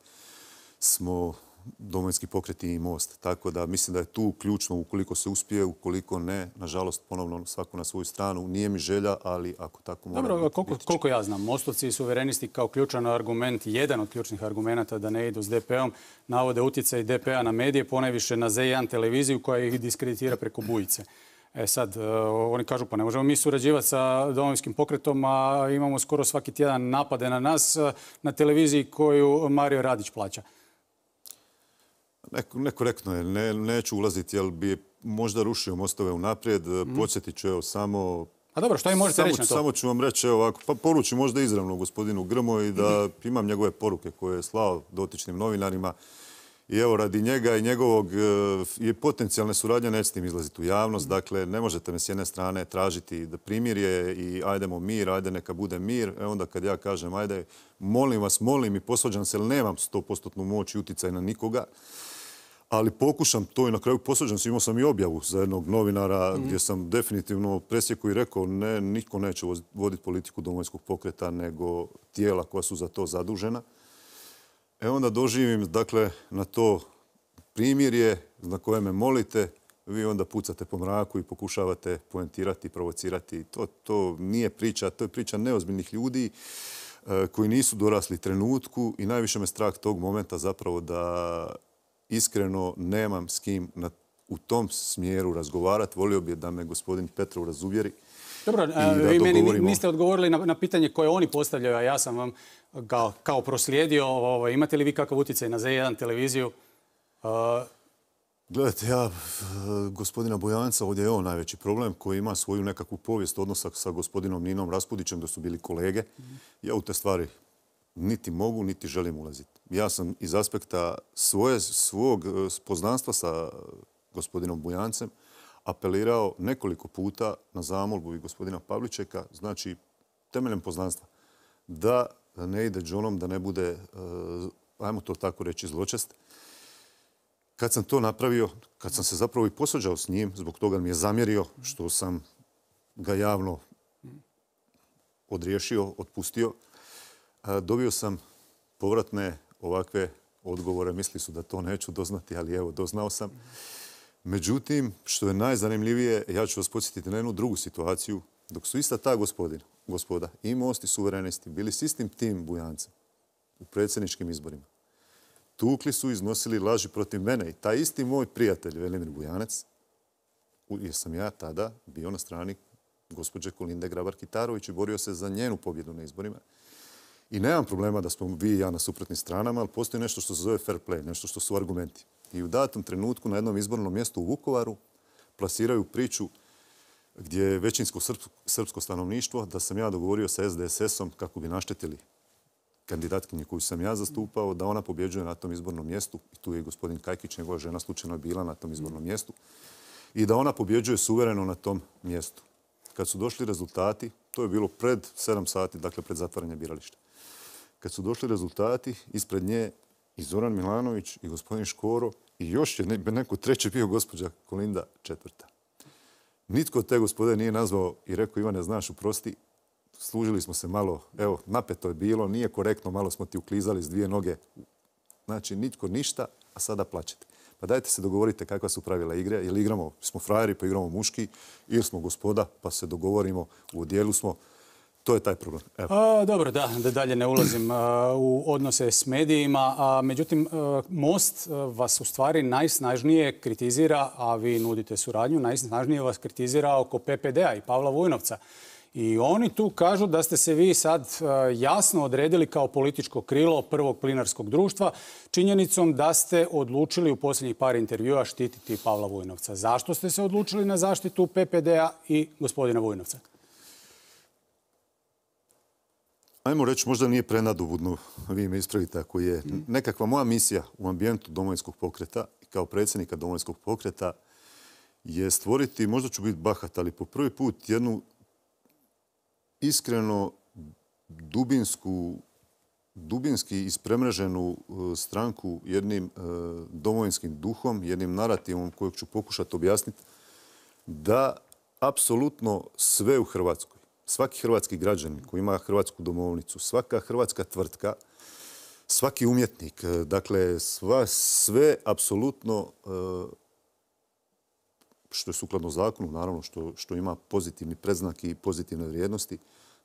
smo domovinski pokret i most. Tako da mislim da je tu ključno ukoliko se uspije, ukoliko ne, nažalost ponovno svaku na svoju stranu. Nije mi želja, ali ako tako mora... Dobro, koliko, koliko ja znam, mostovci i suverenisti kao ključan argument, jedan od ključnih argumenata da ne idu s DP-om, navode utjecaj DP-a na medije, ponajviše na Z1 televiziju koja ih diskreditira preko bujice. E sad, e, oni kažu pa ne možemo mi surađivati sa domovinskim pokretom, a imamo skoro svaki tjedan napade na nas e, na televiziji koju Mario Radić plaća nekorektno je. neću ulaziti, jer bi možda rušio mostove unaprijed. Mm. Podsjetit ću evo samo... A dobro, što im možete samo, reći na to? Samo ću vam reći, ovako, pa poručim možda izravno gospodinu Grmoji da mhm. imam njegove poruke koje je slao dotičnim novinarima. I evo, radi njega i njegovog e, i potencijalne suradnje neće tim izlaziti u javnost. Mhm. Dakle, ne možete me s jedne strane tražiti da je i ajdemo mir, ajde neka bude mir. E onda kad ja kažem, ajde, molim vas, molim i posvađam se, jer nemam 100% moć i utjecaj na nikoga ali pokušam to i na kraju posveđam se, imao sam i objavu za jednog novinara mhm. gdje sam definitivno presjeku i rekao ne, niko neće voditi politiku domovinskog pokreta nego tijela koja su za to zadužena. E onda doživim, dakle, na to je na koje me molite, vi onda pucate po mraku i pokušavate poentirati, provocirati. To, to nije priča, to je priča neozbiljnih ljudi eh, koji nisu dorasli trenutku i najviše me strah tog momenta zapravo da iskreno nemam s kim na, u tom smjeru razgovarati. Volio bih da me gospodin Petrov razuvjeri. Dobro, e, vi meni niste odgovorili na, pitanje koje oni postavljaju, a ja sam vam ga kao proslijedio. imate li vi kakav utjecaj na Z1 televiziju? E, Gledajte, ja, gospodina Bojanca, ovdje je on najveći problem koji ima svoju nekakvu povijest odnosa sa gospodinom Ninom Raspudićem, da su bili kolege. Mhm. Ja u te stvari niti mogu, niti želim ulaziti. Ja sam iz aspekta svoje, svog e, poznanstva sa e, gospodinom Bujancem apelirao nekoliko puta na zamolbu i gospodina Pavličeka, znači temeljem poznanstva, da ne ide džonom, da ne bude, e, ajmo to tako reći, zločest. Kad sam to napravio, kad sam se zapravo i posvađao s njim, zbog toga mi je zamjerio što sam ga javno odriješio, otpustio, Dobio sam povratne ovakve odgovore. Misli su da to neću doznati, ali evo, doznao sam. Međutim, što je najzanimljivije, ja ću vas podsjetiti na jednu drugu situaciju. Dok su ista ta gospodina, gospoda i Most i suverenisti bili s istim tim Bujancem u predsjedničkim izborima, tukli su iznosili laži protiv mene i taj isti moj prijatelj Velimir Bujanec, jer sam ja tada bio na strani gospođe Kolinde Grabar-Kitarović i borio se za njenu pobjedu na izborima, i nemam problema da smo vi i ja na suprotnim stranama, ali postoji nešto što se zove fair play, nešto što su argumenti. I u datom trenutku na jednom izbornom mjestu u Vukovaru plasiraju priču gdje je većinsko srpsko stanovništvo da sam ja dogovorio sa SDSS-om kako bi naštetili kandidatkinje koju sam ja zastupao, da ona pobjeđuje na tom izbornom mjestu. I tu je i gospodin Kajkić, njegova žena slučajno je bila na tom izbornom mjestu. I da ona pobjeđuje suvereno na tom mjestu. Kad su došli rezultati, to je bilo pred 7 sati, dakle pred zatvaranje birališta kad su došli rezultati, ispred nje i Zoran Milanović i gospodin Škoro i još je neko treći bio gospođa Kolinda četvrta. Nitko od te gospode nije nazvao i rekao Ivane, znaš, uprosti, služili smo se malo, evo, napeto je bilo, nije korektno, malo smo ti uklizali s dvije noge. Znači, nitko ništa, a sada plaćete. Pa dajte se dogovorite kakva su pravila igre, jel igramo, smo frajeri pa igramo muški, ili smo gospoda pa se dogovorimo, u odjelu smo, to je taj problem. dobro, da, da dalje ne ulazim u odnose s medijima. A, međutim, Most vas u stvari najsnažnije kritizira, a vi nudite suradnju, najsnažnije vas kritizira oko PPD-a i Pavla Vujnovca. I oni tu kažu da ste se vi sad jasno odredili kao političko krilo prvog plinarskog društva činjenicom da ste odlučili u posljednjih par intervjua štititi Pavla Vujnovca. Zašto ste se odlučili na zaštitu PPD-a i gospodina Vujnovca? Ajmo reći, možda nije prenadobudno, vi me ispravite ako je. Nekakva moja misija u ambijentu domovinskog pokreta, i kao predsjednika domovinskog pokreta, je stvoriti, možda ću biti bahat, ali po prvi put jednu iskreno dubinsku, dubinski ispremreženu e, stranku jednim e, domovinskim duhom, jednim narativom kojeg ću pokušati objasniti, da apsolutno sve u Hrvatskoj svaki hrvatski građanin koji ima hrvatsku domovnicu, svaka hrvatska tvrtka, svaki umjetnik, e, dakle sve apsolutno e, što je sukladno zakonu, naravno što, što ima pozitivni predznak i pozitivne vrijednosti,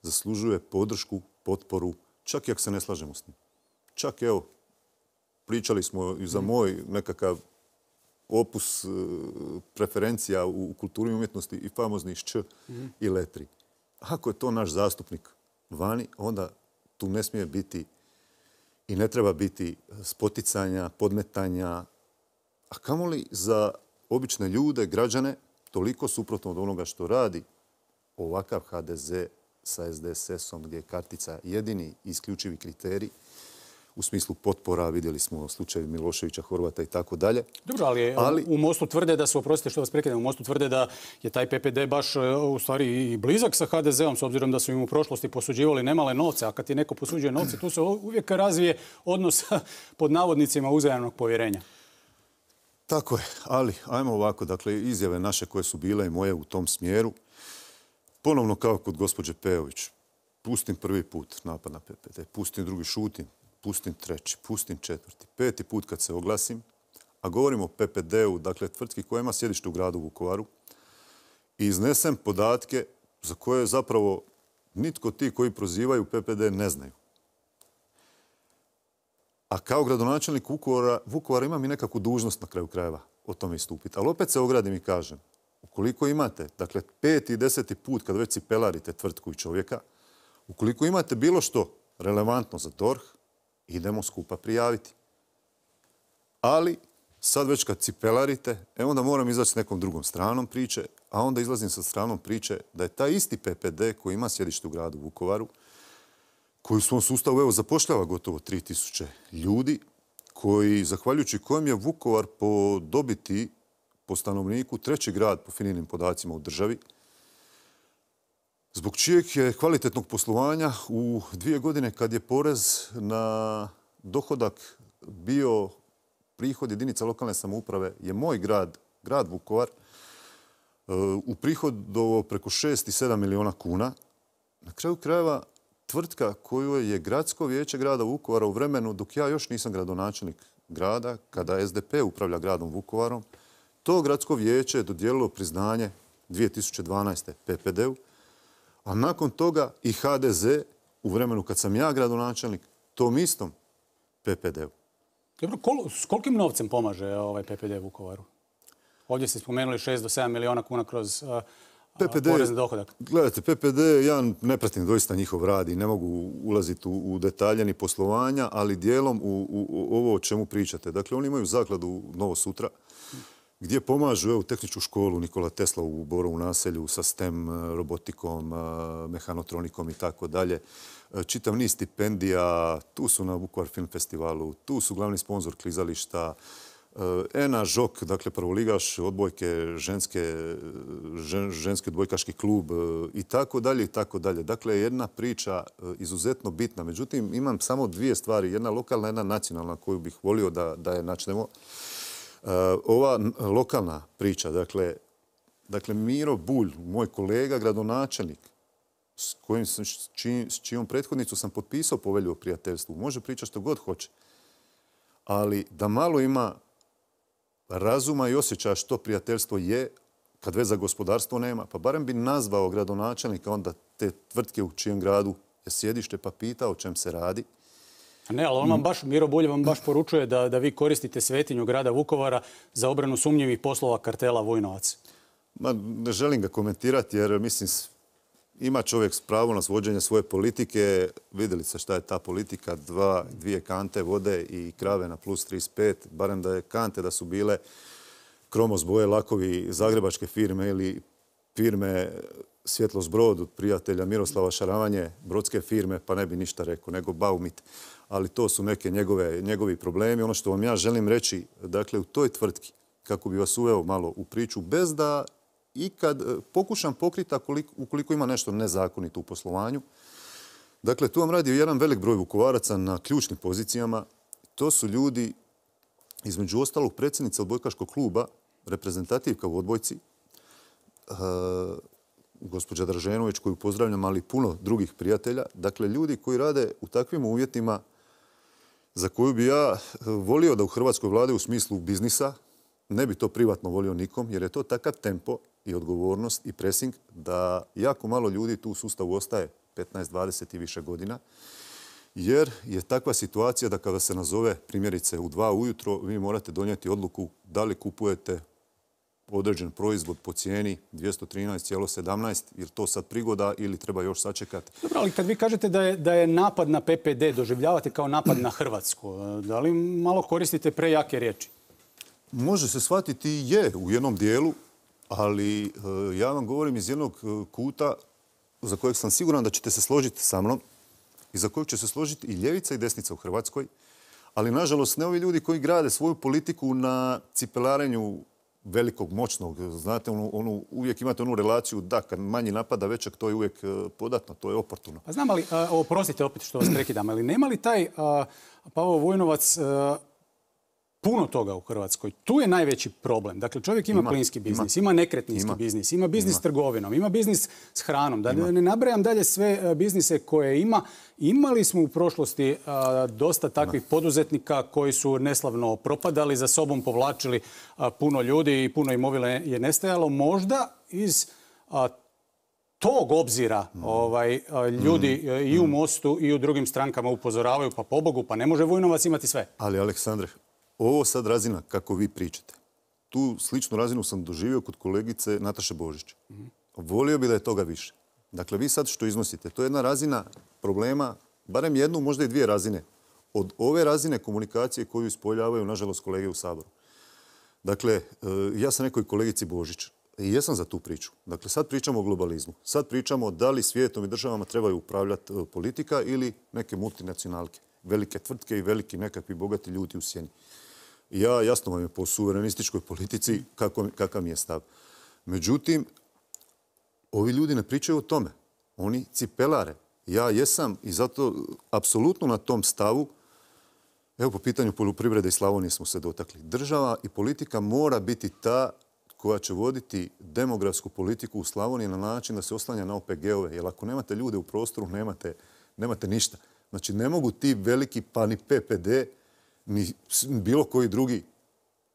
zaslužuje podršku, potporu, čak i ako se ne slažemo s njim. Čak evo, pričali smo i za mm. moj nekakav opus e, preferencija u kulturi i umjetnosti i famozni šč mm. i letri. Ako je to naš zastupnik vani, onda tu ne smije biti i ne treba biti spoticanja, podmetanja, a kamoli za obične ljude, građane, toliko suprotno od onoga što radi ovakav HDZ sa SDSS-om gdje je kartica jedini isključivi kriterij u smislu potpora, vidjeli smo slučaj Miloševića, Horvata i tako dalje. Dobro, ali, eh, u Mostu tvrde da se, oprostite što vas prekidam, u Mostu tvrde da je taj PPD baš eh, u stvari i blizak sa HDZ-om, s obzirom da su im u prošlosti posuđivali nemale novce, a kad ti neko posuđuje novce, tu se uvijek razvije odnos pod navodnicima uzajamnog povjerenja. Tako je, ali ajmo ovako, dakle, izjave naše koje su bile i moje u tom smjeru, ponovno kao kod gospođe Pejović, pustim prvi put napad na PPD, pustim drugi, šutim, pustim treći, pustim četvrti, peti put kad se oglasim, a govorim o PPD-u, dakle tvrtki koja ima sjedište u gradu Vukovaru, i iznesem podatke za koje zapravo nitko ti koji prozivaju PPD ne znaju. A kao gradonačelnik Vukovara, Vukovara imam i nekakvu dužnost na kraju krajeva o tome istupiti. Ali opet se ogradim i kažem, ukoliko imate, dakle, peti i deseti put kad već pelarite tvrtku i čovjeka, ukoliko imate bilo što relevantno za DORH, idemo skupa prijaviti. Ali sad već kad cipelarite, e onda moram izaći s nekom drugom stranom priče, a onda izlazim sa stranom priče da je taj isti PPD koji ima sjedište u gradu Vukovaru, koji u svom sustavu evo, zapošljava gotovo 3000 ljudi, koji, zahvaljujući kojem je Vukovar po dobiti po stanovniku treći grad po fininim podacima u državi, zbog čijeg je kvalitetnog poslovanja u dvije godine kad je porez na dohodak bio prihod jedinica lokalne samouprave je moj grad, grad Vukovar, e, u do preko 6 i 7 milijuna kuna. Na kraju krajeva tvrtka koju je gradsko vijeće grada Vukovara u vremenu dok ja još nisam gradonačelnik grada, kada SDP upravlja gradom Vukovarom, to gradsko vijeće je dodijelilo priznanje 2012. PPD-u a nakon toga i HDZ u vremenu kad sam ja gradonačelnik tom istom PPD-u. Dobro, s kolikim novcem pomaže e, ovaj PPD Vukovaru? Ovdje ste spomenuli 6 do 7 miliona kuna kroz e, e, PPD, porezni dohodak. Gledajte, PPD, ja ne pratim doista njihov rad i ne mogu ulaziti u, u detalje ni poslovanja, ali dijelom u, u, u ovo o čemu pričate. Dakle, oni imaju zakladu Novo sutra gdje pomažu u tehničku školu Nikola Tesla u Borovu naselju sa STEM e, robotikom, e, mehanotronikom i tako dalje. E, čitav niz stipendija, tu su na Vukovar Film Festivalu, tu su glavni sponzor klizališta, Ena Žok, dakle prvoligaš odbojke, ženske, ženski odbojkaški klub i tako dalje i tako dalje. Dakle, jedna priča izuzetno bitna. Međutim, imam samo dvije stvari, jedna lokalna, jedna nacionalna koju bih volio da, da je načnemo. Eh, ova lokalna priča, dakle, dakle Miro Bulj, moj kolega, gradonačelnik, s, kojim, s, čijom prethodnicu sam potpisao povelju o prijateljstvu, može pričati što god hoće. Ali da malo ima razuma i osjećaja što prijateljstvo je, kad već za gospodarstvo nema, pa barem bi nazvao gradonačelnika onda te tvrtke u čijem gradu je sjedište pa pitao o čem se radi. Ne, ali on vam mm. baš, Miro Bulje, vam baš poručuje da, da vi koristite svetinju grada Vukovara za obranu sumnjivih poslova kartela Vojnovac. Ma, ne želim ga komentirati jer mislim ima čovjek pravo na svođenje svoje politike. Vidjeli ste šta je ta politika. dvije kante vode i krave na plus 35. Barem da je kante da su bile kromos boje lakovi zagrebačke firme ili firme Svjetlost brod od prijatelja Miroslava Šaravanje, brodske firme, pa ne bi ništa rekao, nego Baumit. Ali to su neke njegove, njegovi problemi. Ono što vam ja želim reći, dakle, u toj tvrtki, kako bi vas uveo malo u priču, bez da ikad e, pokušam pokriti ukoliko ima nešto nezakonito u poslovanju. Dakle, tu vam radi jedan velik broj vukovaraca na ključnim pozicijama. To su ljudi, između ostalog, predsjednica odbojkaškog kluba, reprezentativka u odbojci, e, gospođa Draženović koju pozdravljam, ali puno drugih prijatelja. Dakle, ljudi koji rade u takvim uvjetima za koju bi ja eh, volio da u Hrvatskoj vlade u smislu biznisa, ne bi to privatno volio nikom, jer je to takav tempo i odgovornost i pressing da jako malo ljudi tu u sustavu ostaje 15, 20 i više godina. Jer je takva situacija da kada se nazove primjerice u dva ujutro, vi morate donijeti odluku da li kupujete određen proizvod po cijeni 213,17, jer to sad prigoda ili treba još sačekati? Dobro, ali kad vi kažete da je, da je napad na PPD, doživljavate kao napad na Hrvatsku, e, da li malo koristite prejake riječi? Može se shvatiti i je u jednom dijelu, ali e, ja vam govorim iz jednog e, kuta za kojeg sam siguran da ćete se složiti sa mnom i za kojeg će se složiti i ljevica i desnica u Hrvatskoj, ali nažalost ne ovi ljudi koji grade svoju politiku na cipelarenju velikog, moćnog. Znate, onu, uvijek imate onu relaciju da kad manji napada većak, to je uvijek e, podatno, to je oportuno. Pa znam, ali, oprostite opet što vas prekidam, ali nema li taj Pavo Vojnovac e, puno toga u Hrvatskoj. Tu je najveći problem. Dakle, čovjek ima, plinski biznis, ima, nekretninski biznis, ima biznis s trgovinom, ima biznis s hranom. Da ne nabrajam dalje sve e, biznise koje ima. Imali smo u prošlosti e, dosta takvih poduzetnika koji su neslavno propadali, za sobom povlačili e, puno ljudi i puno imovile je nestajalo. Možda iz tog obzira mm. ovaj, ljudi mm. i u mm. Mostu i u drugim strankama upozoravaju pa pobogu, pa ne može Vujnovac imati sve. Ali Aleksandre, ovo sad razina kako vi pričate. Tu sličnu razinu sam doživio kod kolegice Nataše Božić. Volio bi da je toga više. Dakle, vi sad što iznosite, to je jedna razina problema, barem jednu, možda i dvije razine. Od ove razine komunikacije koju ispoljavaju, nažalost, kolege u Saboru. Dakle, e, ja sam nekoj kolegici Božić. I jesam za tu priču. Dakle, sad pričamo o globalizmu. Sad pričamo da li svijetom i državama trebaju upravljati e, politika ili neke multinacionalke. Velike tvrtke i veliki nekakvi bogati ljudi u sjeni ja jasno vam je po suverenističkoj politici kakav mi je stav. Međutim, ovi ljudi ne pričaju o tome. Oni cipelare. Ja jesam i zato apsolutno na tom stavu Evo po pitanju poljoprivrede i Slavonije smo se dotakli. Država i politika mora biti ta koja će voditi demografsku politiku u Slavoniji na način da se oslanja na OPG-ove. Jer ako nemate ljude u prostoru, nemate, nemate ništa. Znači, ne mogu ti veliki, pa ni PPD, ni bilo koji drugi,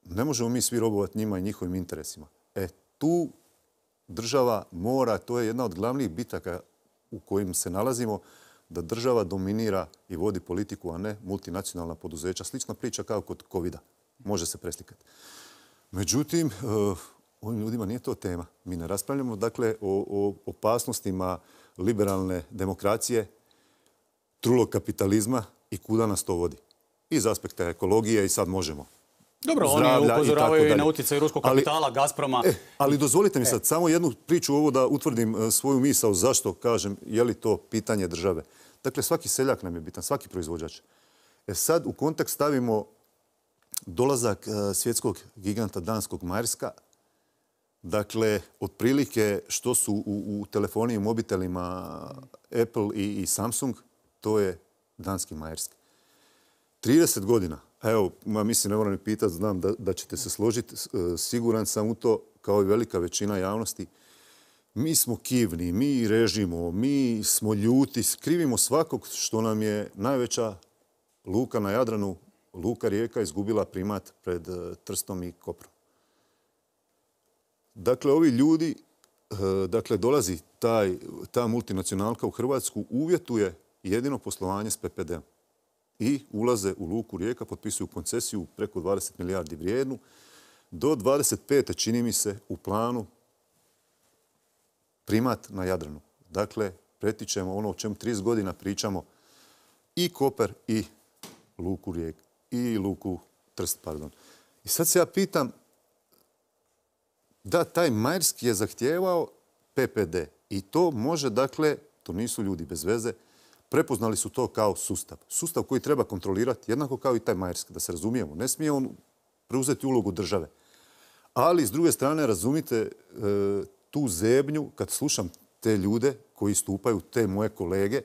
ne možemo mi svi robovati njima i njihovim interesima. E tu država mora, to je jedna od glavnih bitaka u kojim se nalazimo, da država dominira i vodi politiku, a ne multinacionalna poduzeća. Slična priča kao kod covid -a. Može se preslikati. Međutim, eh, ovim ljudima nije to tema. Mi ne raspravljamo dakle, o, o opasnostima liberalne demokracije, trulog kapitalizma i kuda nas to vodi iz aspekta ekologije i sad možemo. Dobro, oni upozoravaju i, na utjecaj ruskog kapitala, Gazproma. E, ali dozvolite mi e. sad samo jednu priču ovo da utvrdim e, svoju misao zašto kažem je li to pitanje države. Dakle, svaki seljak nam je bitan, svaki proizvođač. E sad u kontekst stavimo dolazak svjetskog giganta Danskog Majerska. Dakle, otprilike što su u, telefoniji i mobitelima Apple i, Samsung, to je Danski Majerski. 30 godina. Evo, ma mislim, ne moram ni pitati, znam da, da ćete se složiti, e, siguran sam u to, kao i velika većina javnosti, mi smo kivni, mi režimo, mi smo ljuti, skrivimo svakog što nam je najveća luka na Jadranu, luka rijeka, izgubila primat pred e, Trstom i Koprom. Dakle, ovi ljudi, e, dakle, dolazi taj, ta multinacionalka u Hrvatsku, uvjetuje jedino poslovanje s PPD-om i ulaze u Luku Rijeka, potpisuju koncesiju preko 20 milijardi vrijednu. Do 25. čini mi se u planu primat na Jadranu. Dakle, pretičemo ono o čemu 30 godina pričamo i Koper i Luku i Luku Trst, pardon. I sad se ja pitam, da, taj Majerski je zahtijevao PPD i to može, dakle, to nisu ljudi bez veze, prepoznali su to kao sustav. Sustav koji treba kontrolirati, jednako kao i taj Majerski, da se razumijemo. Ne smije on preuzeti ulogu države. Ali, s druge strane, razumite e, tu zebnju, kad slušam te ljude koji stupaju, te moje kolege,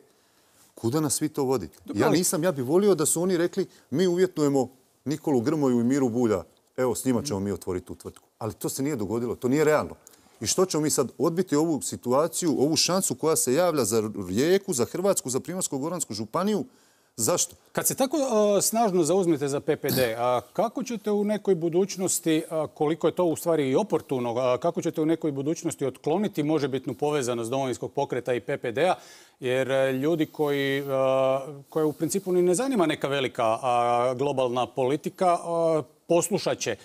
kuda nas vi to vodite? Ja nisam, ja bi volio da su oni rekli mi uvjetnujemo Nikolu Grmoju i Miru Bulja, evo s njima ćemo mi otvoriti tu tvrtku. Ali to se nije dogodilo, to nije realno. I što ćemo mi sad odbiti ovu situaciju, ovu šansu koja se javlja za Rijeku, za Hrvatsku, za Primorsko-Goransku županiju? Zašto? Kad se tako snažno zauzmete za PPD, a kako ćete u nekoj budućnosti, koliko je to u stvari i oportuno, kako ćete u nekoj budućnosti otkloniti možebitnu povezanost domovinskog pokreta i PPD-a, jer e, ljudi koji, koje u principu ni ne zanima neka velika globalna politika, poslušat će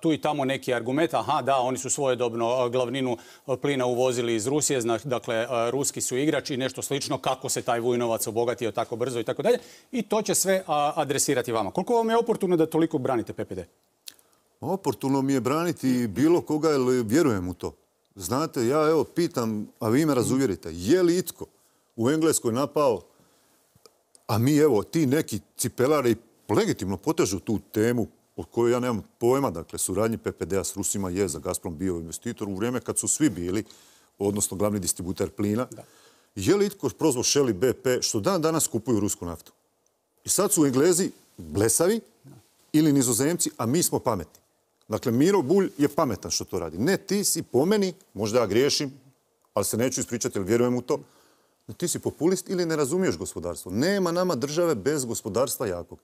tu i tamo neki argument. Aha, da, oni su svojedobno glavninu plina uvozili iz Rusije, dakle, ruski su igrači i nešto slično, kako se taj Vujnovac obogatio tako brzo i tako dalje. I to će sve adresirati vama. Koliko vam je oportuno da toliko branite PPD? Oportuno mi je braniti bilo koga, jer vjerujem u to. Znate, ja evo pitam, a vi me razuvjerite, je li itko u Engleskoj napao, a mi evo, ti neki cipelari legitimno potežu tu temu o kojoj ja nemam pojma, dakle, suradnje PPD-a s Rusima je za Gazprom bio investitor u vrijeme kad su svi bili, odnosno glavni distributer plina. Je li itko prozvao Shell BP što dan danas kupuju rusku naftu? I sad su Englezi blesavi ili nizozemci, a mi smo pametni. Dakle, Miro Bulj je pametan što to radi. Ne, ti si po meni, možda ja griješim, ali se neću ispričati jer vjerujem u to. ti si populist ili ne razumiješ gospodarstvo. Nema nama države bez gospodarstva jakog.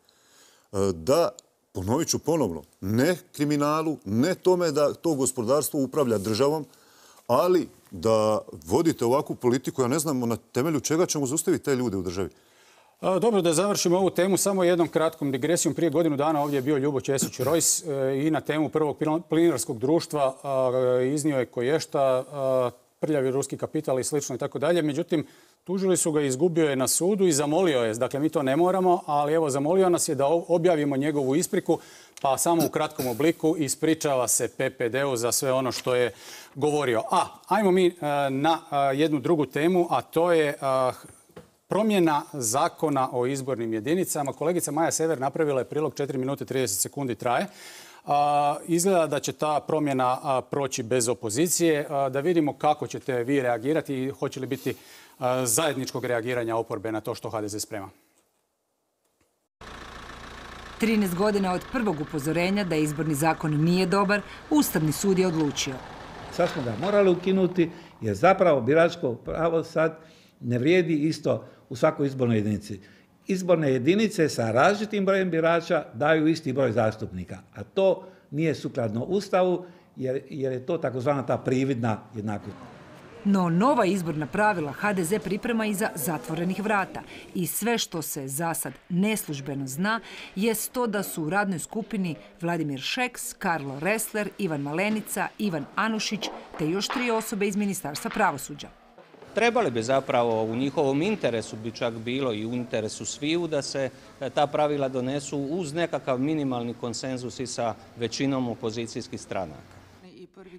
E, da ponovit ću ponovno, ne kriminalu, ne tome da to gospodarstvo upravlja državom, ali da vodite ovakvu politiku, ja ne znam na temelju čega ćemo zaustaviti te ljude u državi. Dobro, da završimo ovu temu samo jednom kratkom digresijom. Prije godinu dana ovdje je bio Ljubo Česić Rojs e, i na temu prvog plinarskog društva iznio je koješta, prljavi ruski kapital i slično i tako dalje. Međutim, Tužili su ga, izgubio je na sudu i zamolio je, dakle mi to ne moramo, ali evo zamolio nas je da objavimo njegovu ispriku, pa samo u kratkom obliku ispričava se PPD-u za sve ono što je govorio. A, ajmo mi e, na e, jednu drugu temu, a to je e, promjena zakona o izbornim jedinicama. Kolegica Maja Sever napravila je prilog 4 minute 30 sekundi traje. izgleda da će ta promjena proći bez opozicije. da vidimo kako ćete vi reagirati i hoće li biti zajedničkog reagiranja oporbe na to što HDZ sprema. 13 godina od prvog upozorenja da izborni zakon nije dobar, Ustavni sud je odlučio. Sad smo ga morali ukinuti jer zapravo biračko pravo sad ne vrijedi isto u svakoj izbornoj jedinici. Izborne jedinice sa različitim brojem birača daju isti broj zastupnika, a to nije sukladno Ustavu jer, jer je to takozvana ta prividna jednakost. No, nova izborna pravila HDZ priprema iza zatvorenih vrata i sve što se za sad neslužbeno zna je to da su u radnoj skupini Vladimir Šeks, Karlo Resler, Ivan Malenica, Ivan Anušić te još tri osobe iz Ministarstva pravosuđa. Trebali bi zapravo u njihovom interesu, bi čak bilo i u interesu sviju, da se e, ta pravila donesu uz nekakav minimalni konsenzus i sa većinom opozicijskih stranaka.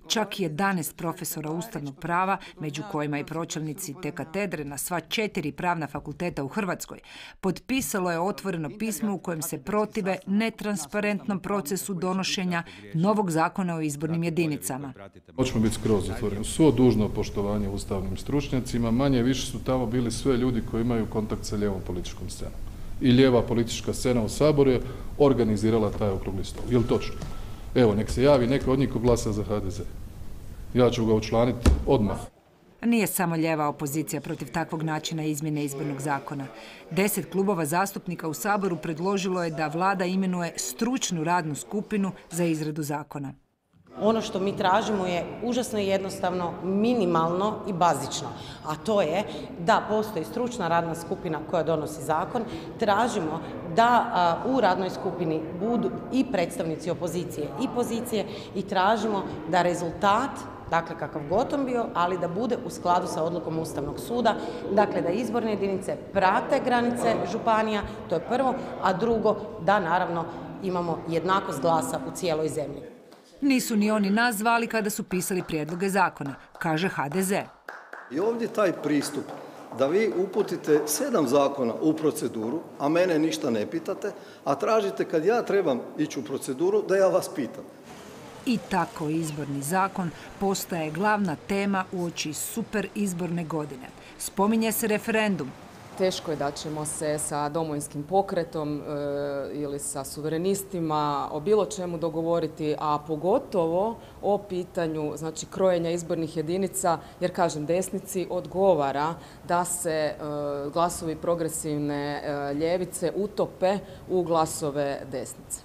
Čak 11 profesora ustavnog prava, među kojima i pročelnici te katedre na sva četiri pravna fakulteta u Hrvatskoj, potpisalo je otvoreno pismo u kojem se protive netransparentnom procesu donošenja novog zakona o izbornim dakle, jedinicama. Hoćemo biti skroz otvoreni. Svo dužno poštovanje ustavnim stručnjacima, manje više su tamo bili sve ljudi koji imaju kontakt sa ljevom političkom scenom. I ljeva politička scena u Saboru je organizirala taj okrugli stol. Je točno? Evo, nek se javi neko od njih ko glasa za HDZ. Ja ću ga učlaniti odmah. Nije samo ljeva opozicija protiv takvog načina izmjene izbornog zakona. Deset klubova zastupnika u Saboru predložilo je da vlada imenuje stručnu radnu skupinu za izradu zakona. Ono što mi tražimo je užasno jednostavno, minimalno i bazično, a to je da postoji stručna radna skupina koja donosi zakon, tražimo da u radnoj skupini budu i predstavnici opozicije i pozicije i tražimo da rezultat dakle kakav god bio, ali da bude u skladu sa odlukom Ustavnog suda, dakle da izborne jedinice prate granice županija, to je prvo, a drugo da naravno imamo jednakost glasa u cijeloj zemlji. Nisu ni oni nas zvali kada su pisali prijedloge zakona, kaže HDZ. I ovdje taj pristup da vi uputite sedam zakona u proceduru, a mene ništa ne pitate, a tražite kad ja trebam ići u proceduru da ja vas pitam. I tako izborni zakon postaje glavna tema u oči super izborne godine. Spominje se referendum, teško je da ćemo se sa domovinskim pokretom e, ili sa suverenistima o bilo čemu dogovoriti, a pogotovo o pitanju znači, krojenja izbornih jedinica, jer kažem, desnici odgovara da se e, glasovi progresivne e, ljevice utope u glasove desnice.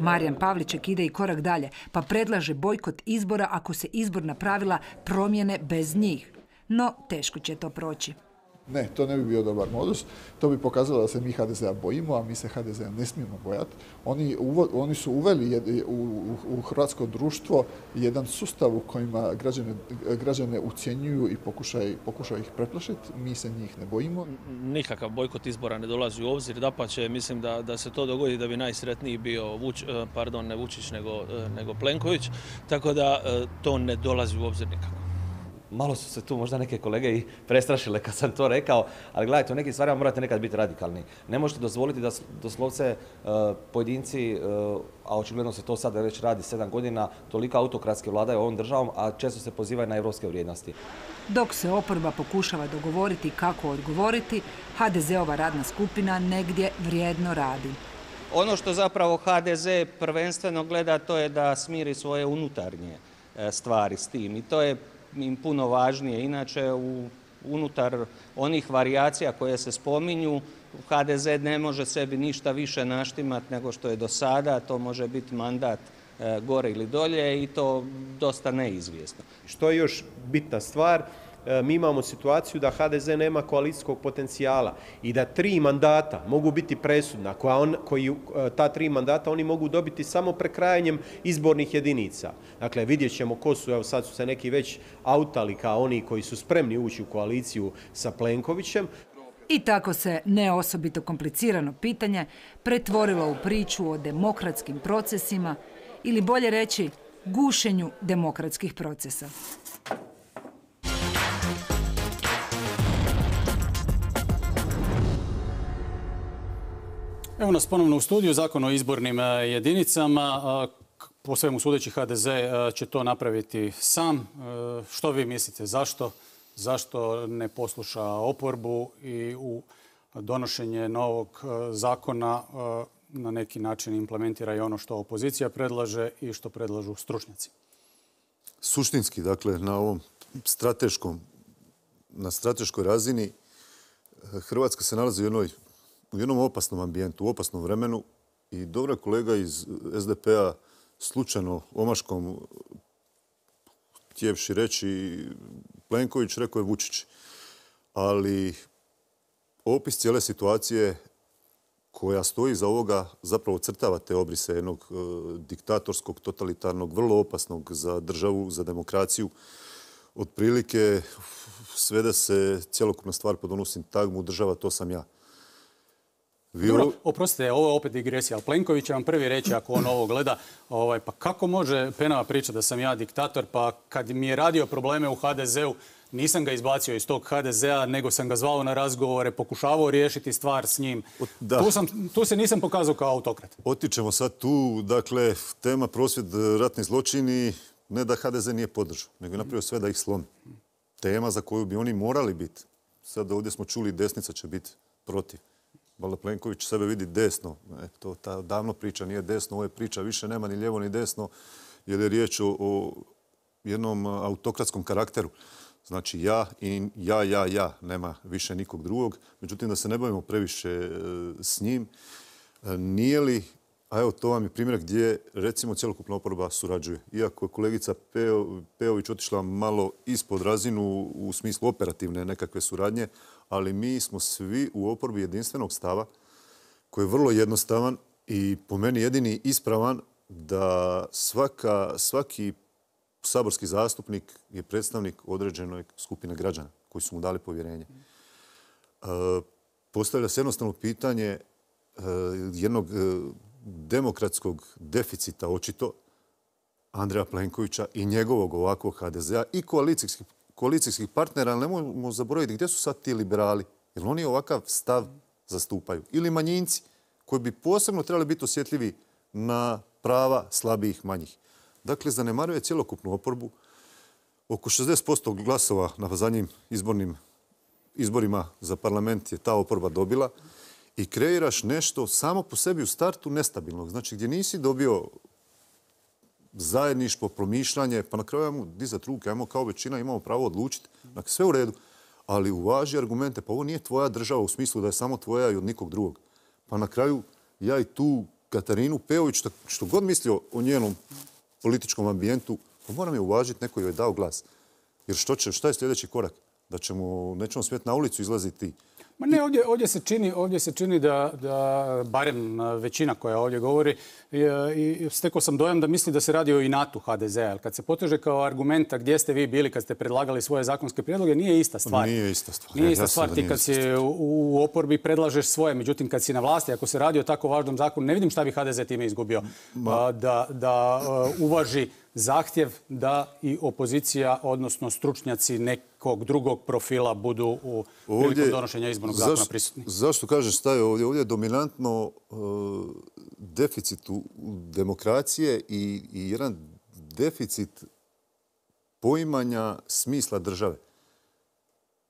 Marijan Pavliček ide i korak dalje, pa predlaže bojkot izbora ako se izborna pravila promjene bez njih. No, teško će to proći. Ne, to ne bi bio dobar modus. To bi pokazalo da se mi HDZ-a bojimo, a mi se HDZ-a ne smijemo bojati. Oni, su uveli u, hrvatsko društvo jedan sustav u kojima građane, građane i pokušaju ih preplašiti. Mi se njih ne bojimo. Nikakav bojkot izbora ne dolazi u obzir. Dapače, mislim da, se to dogodi da bi najsretniji bio e, pardon, ne Vučić, nego, e, nego Plenković. Tako da e, to ne dolazi u obzir nikako malo su se tu možda neke kolege i prestrašile kad sam to rekao, ali gledajte, u nekim stvarima morate nekad biti radikalni. Ne možete dozvoliti da doslovce e, pojedinci, e, a očigledno se to sad već radi sedam godina, toliko autokratski vladaju ovom državom, a često se pozivaju na evropske vrijednosti. Dok se oporba pokušava dogovoriti kako odgovoriti, HDZ-ova radna skupina negdje vrijedno radi. Ono što zapravo HDZ prvenstveno gleda to je da smiri svoje unutarnje e, stvari s tim i to je im puno važnije. Inače, u, unutar onih varijacija koje se spominju, HDZ ne može sebi ništa više naštimat nego što je do sada. To može biti mandat e, gore ili dolje i to dosta neizvjesno. Što je još bitna stvar? E, mi imamo situaciju da HDZ nema koalicijskog potencijala i da tri mandata mogu biti presudna, koja on, koji, e, ta tri mandata oni mogu dobiti samo prekrajanjem izbornih jedinica. Dakle, vidjet ćemo ko su, evo sad su se neki već autali kao oni koji su spremni ući u koaliciju sa Plenkovićem. I tako se neosobito komplicirano pitanje pretvorilo u priču o demokratskim procesima ili bolje reći gušenju demokratskih procesa. Evo nas ponovno u studiju, zakon o izbornim e, jedinicama. Po svemu sudeći HDZ e, će to napraviti sam. E, što vi mislite, zašto? Zašto ne posluša oporbu i u donošenje novog zakona na neki način implementira i ono što opozicija predlaže i što predlažu stručnjaci? Suštinski, dakle, na ovom strateškom, na strateškoj razini Hrvatska se nalazi u jednoj u jednom opasnom ambijentu, u opasnom vremenu i dobra kolega iz SDP-a slučajno omaškom tjevši reći Plenković, rekao je Vučić. Ali opis cijele situacije koja stoji za ovoga zapravo crtava te obrise jednog e, diktatorskog, totalitarnog, vrlo opasnog za državu, za demokraciju. Otprilike svede se cjelokupna stvar pod onu sintagmu država to sam ja. Vi... oprostite, ovo je opet digresija, ali Plenković vam prvi reći ako on ovo gleda, ovaj, pa kako može Penava pričati da sam ja diktator, pa kad mi je radio probleme u HDZ-u, nisam ga izbacio iz tog HDZ-a, nego sam ga zvao na razgovore, pokušavao riješiti stvar s njim. Tu, sam, se nisam pokazao kao autokrat. Otičemo sad tu, dakle, tema prosvjed ratni zločini, ne da HDZ nije podržao, nego je napravio sve da ih slomi. Tema za koju bi oni morali biti. Sad ovdje smo čuli, desnica će biti protiv. Valjda Plenković sebe vidi desno. E, to ta davno priča nije desno, ovo je priča, više nema ni lijevo ni desno, jer je riječ o, jednom autokratskom karakteru. Znači ja i ja, ja, ja, nema više nikog drugog. Međutim, da se ne bavimo previše e, s njim, e, nije li, a evo to vam je primjer gdje recimo cjelokupna oporba surađuje. Iako je kolegica Peović otišla malo ispod razinu u smislu operativne nekakve suradnje, ali mi smo svi u oporbi jedinstvenog stava koji je vrlo jednostavan i po meni jedini ispravan da svaka, svaki saborski zastupnik je predstavnik određenoj skupine građana koji su mu dali povjerenje. Mhm. E, postavlja se jednostavno pitanje e, jednog e, demokratskog deficita očito Andreja Plenkovića i njegovog ovakvog HDZ-a i koalicijskih koalicijskih partnera, ali ne možemo zaboraviti gdje su sad ti liberali. Jer oni ovakav stav zastupaju. Ili manjinci koji bi posebno trebali biti osjetljivi na prava slabijih manjih. Dakle, zanemaruje cjelokupnu oporbu. Oko 60% glasova na zadnjim izbornim izborima za parlament je ta oporba dobila i kreiraš nešto samo po sebi u startu nestabilnog. Znači, gdje nisi dobio zajedništvo, promišljanje, pa na kraju ajmo dizati ruke, ajmo kao većina imamo pravo odlučiti, dakle, sve u redu, ali uvaži argumente, pa ovo nije tvoja država u smislu da je samo tvoja i od nikog drugog. Pa na kraju ja i tu Katarinu Peović, što, god mislio o njenom političkom ambijentu, pa moram je uvažiti, neko joj je dao glas. Jer što će, šta je sljedeći korak? Da ćemo, nećemo smjeti na ulicu izlaziti Ma ne, ovdje, ovdje, se čini, ovdje se čini da, da, barem većina koja ovdje govori, i stekao sam dojam da misli da se radi o inatu HDZ-a. Kad se poteže kao argumenta gdje ste vi bili kad ste predlagali svoje zakonske prijedloge, nije ista stvar. Nije ista stvar. Nije e, ista stvar. Ti kad si u oporbi predlažeš svoje, međutim kad si na vlasti, ako se radi o tako važnom zakonu, ne vidim šta bi HDZ time izgubio. Da, da uvaži zahtjev da i opozicija, odnosno stručnjaci nekog drugog profila budu u ovdje, donošenja izbornog zašto, zakona prisutni. Zašto kažeš šta je ovdje? Ovdje je dominantno e, deficitu demokracije i, i jedan deficit poimanja smisla države.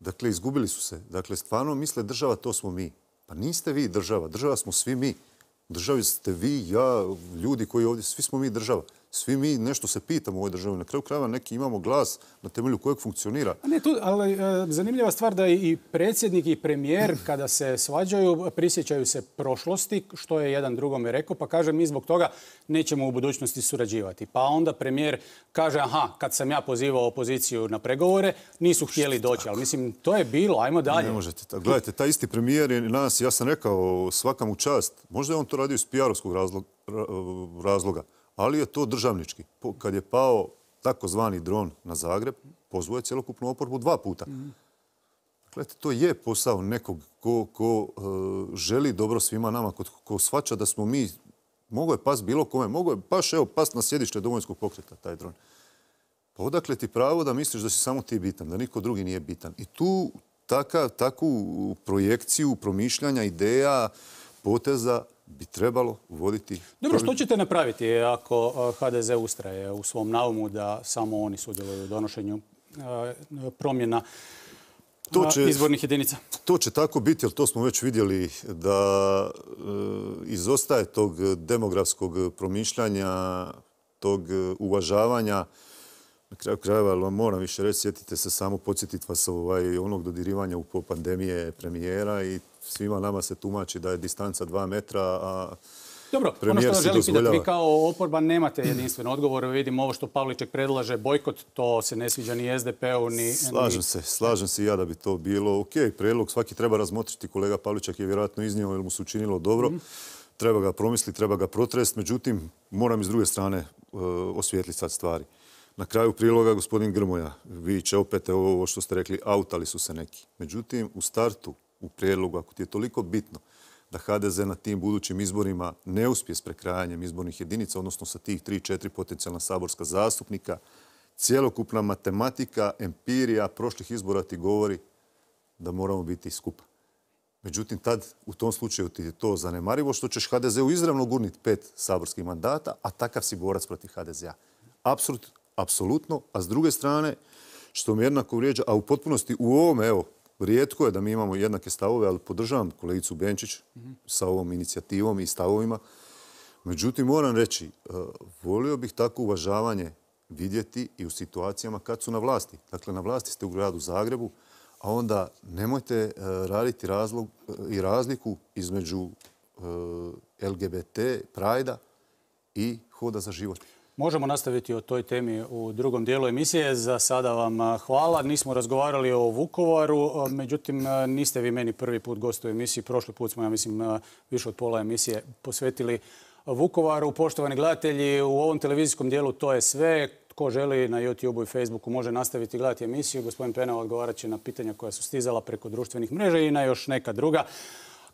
Dakle, izgubili su se. Dakle, stvarno misle država to smo mi. Pa niste vi država. Država smo svi mi. Državi ste vi, ja, ljudi koji ovdje, svi smo mi država. Svi mi nešto se pitamo u ovoj državi. Na kraju krajeva neki imamo glas na temelju kojeg funkcionira. ne, tu, ali e, zanimljiva stvar da i predsjednik i premijer kada se svađaju prisjećaju se prošlosti, što je jedan drugome rekao, pa kaže mi zbog toga nećemo u budućnosti surađivati. Pa onda premijer kaže aha, kad sam ja pozivao opoziciju na pregovore, nisu htjeli doći. Ali mislim, to je bilo, ajmo dalje. Ne možete. Tako. Gledajte, taj isti premijer je nas, ja sam rekao, svakam u čast. Možda je on to radio iz pr razloga ali je to državnički. Kad je pao takozvani dron na Zagreb, pozvao je cjelokupnu oporbu dva puta. Dakle, to je posao nekog ko, e, želi dobro svima nama, ko, ko svača da smo mi, mogo je pas bilo kome, mogo je baš evo pas na sjedište domovinskog pokreta, taj dron. Pa odakle ti pravo da misliš da si samo ti bitan, da niko drugi nije bitan. I tu takvu projekciju promišljanja, ideja, poteza bi trebalo uvoditi... Dobro, što ćete napraviti ako uh, HDZ ustraje u svom naumu da samo oni sudjeluju u donošenju uh, promjena uh, izbornih jedinica? To će tako biti, jer to smo već vidjeli da izostaje tog demografskog promišljanja, tog uvažavanja. Na kraju krajeva, ali moram više reći, sjetite se samo, podsjetiti vas ovaj, onog dodirivanja u pandemije premijera i svima nama se tumači da je distanca dva metra, a dobro, Premijer ono što želim pitati, vi kao oporba nemate jedinstven odgovor. Vidim ovo što Pavliček predlaže, bojkot, to se ne sviđa ni SDP-u, ni... Slažem se, slažem se i ja da bi to bilo ok. Prijedlog svaki treba razmotriti, kolega Pavliček je vjerojatno iznio jer mu se učinilo dobro. Mhm. Treba ga promisliti, treba ga protresti, međutim, moram iz druge strane uh, e, osvijetliti sad stvari. Na kraju priloga gospodin Grmoja, vi će opet ovo što ste rekli, autali su se neki. Međutim, u startu u prijedlogu, ako ti je toliko bitno da HDZ na tim budućim izborima ne uspije s prekrajanjem izbornih jedinica, odnosno sa tih 3-4 potencijalna saborska zastupnika, cijelokupna matematika, empirija prošlih izbora ti govori da moramo biti skupa. Međutim, tad u tom slučaju ti je to zanemarivo što ćeš HDZ-u izravno gurniti pet saborskih mandata, a takav si borac protiv HDZ-a. Apsolutno, a s druge strane, što mi jednako vrijeđa, a u potpunosti u ovom, evo, Rijetko je da mi imamo jednake stavove, ali podržavam kolegicu Benčić sa ovom inicijativom i stavovima. Međutim, moram reći, e, volio bih tako uvažavanje vidjeti i u situacijama kad su na vlasti. Dakle, na vlasti ste u gradu Zagrebu, a onda nemojte e, raditi razlog e, i razliku između LGBT, prajda i hoda za život. Možemo nastaviti o toj temi u drugom dijelu emisije. Za sada vam hvala. Nismo razgovarali o Vukovaru, međutim niste vi meni prvi put gost u emisiji. Prošli put smo, ja mislim, više od pola emisije posvetili Vukovaru. Poštovani gledatelji, u ovom televizijskom dijelu to je sve. Tko želi na YouTube i Facebooku može nastaviti gledati emisiju. Gospodin Penel odgovarat će na pitanja koja su stizala preko društvenih mreža i na još neka druga.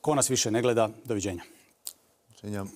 Ko nas više ne gleda, doviđenja. Doviđenja.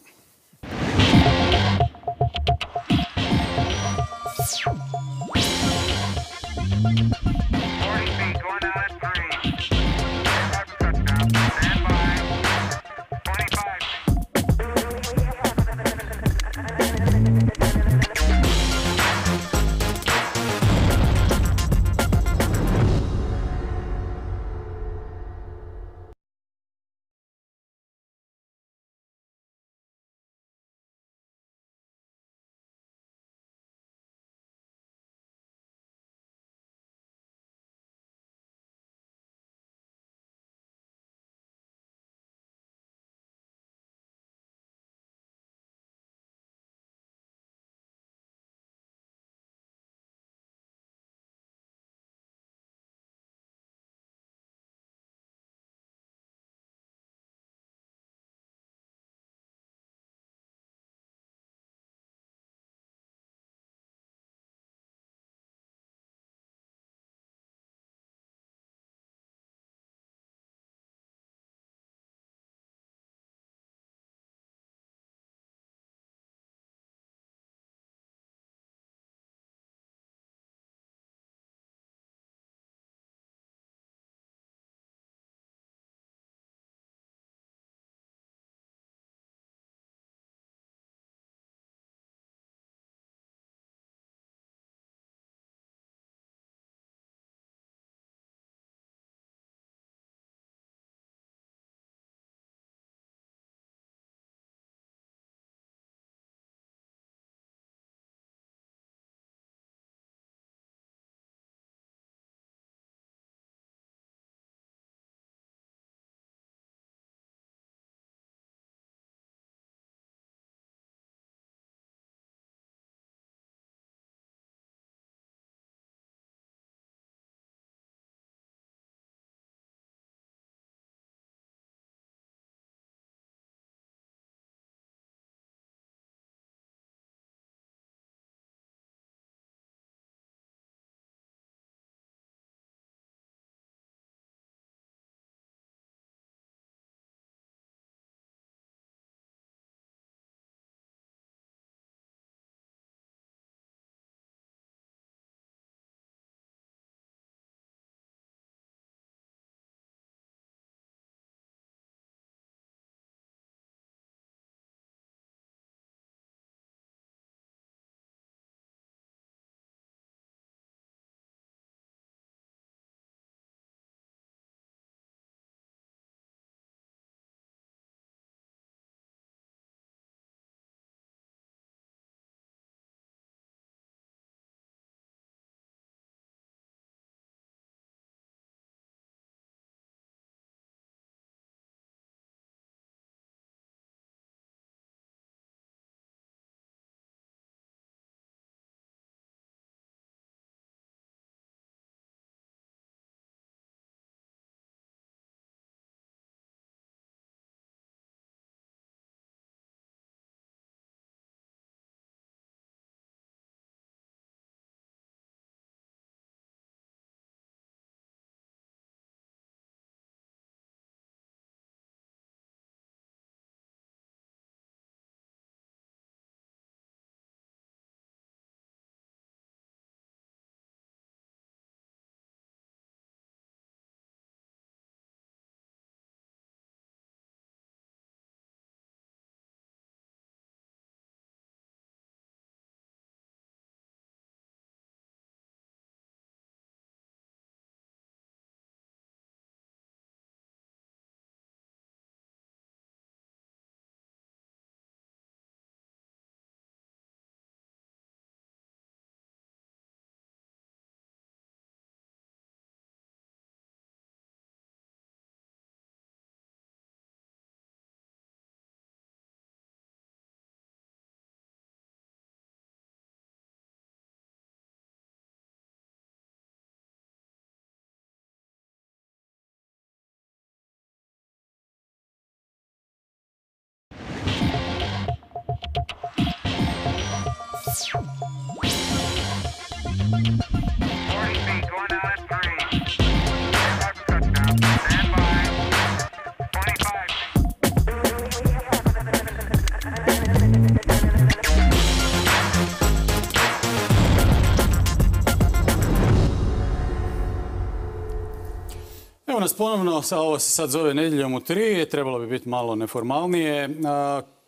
nas ponovno, ovo se sad zove nedjeljom u tri, trebalo bi biti malo neformalnije.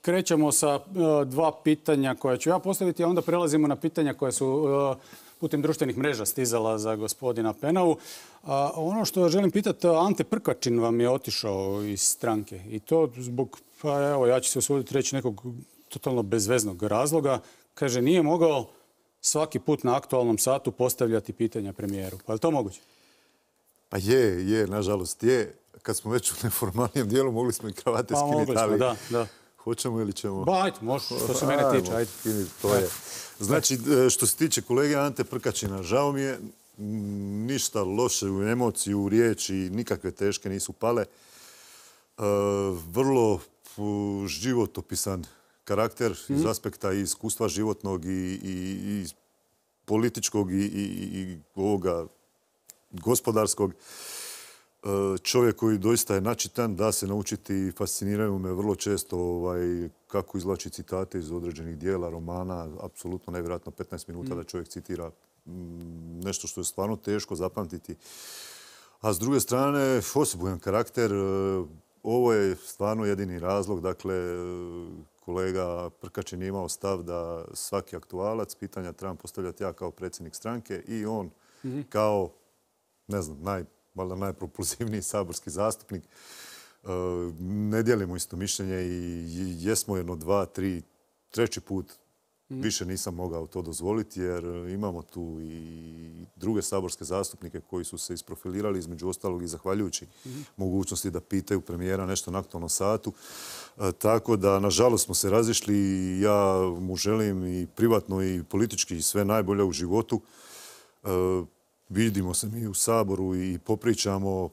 Krećemo sa e, dva pitanja koja ću ja postaviti, a onda prelazimo na pitanja koja su e, putem društvenih mreža stizala za gospodina Penavu. ono što želim pitati, Ante Prkačin vam je otišao iz stranke i to zbog, pa evo, ja ću se usuditi reći nekog totalno bezveznog razloga. Kaže, nije mogao svaki put na aktualnom satu postavljati pitanja premijeru. Pa je li to moguće? Pa je, je, nažalost je. Kad smo već u neformalnijem dijelu, mogli smo i kravate pa, skinuti, da, hoćemo ili ćemo? Ba, pa, ajde, što se mene tiče, to je. Znači, što se tiče kolege Ante Prkačina, žao mi je, ništa loše u emociju, u riječi, nikakve teške nisu pale. E, vrlo životopisan karakter mhm. iz aspekta i iskustva životnog i, političkog i ovoga gospodarskog, e, čovjek koji doista je načitan, da se naučiti, fasciniraju me vrlo često ovaj, kako izlači citate iz određenih dijela, romana, apsolutno nevjerojatno 15 minuta mm. da čovjek citira mm, nešto što je stvarno teško zapamtiti. A s druge strane, osobujem karakter, e, ovo je stvarno jedini razlog, dakle, e, kolega Prkačin je imao stav da svaki aktualac pitanja trebam postavljati ja kao predsjednik stranke i on mhm. kao ne znam, naj, valjda najpropulzivniji saborski zastupnik. E, ne dijelimo isto mišljenje i jesmo jedno dva, tri, treći put mhm. više nisam mogao to dozvoliti jer imamo tu i druge saborske zastupnike koji su se isprofilirali između ostalog i zahvaljujući mhm. mogućnosti da pitaju premijera nešto na aktualnom satu. E, tako da, nažalost, smo se razišli i ja mu želim i privatno i politički sve najbolje u životu. E, vidimo se mi u Saboru i popričamo.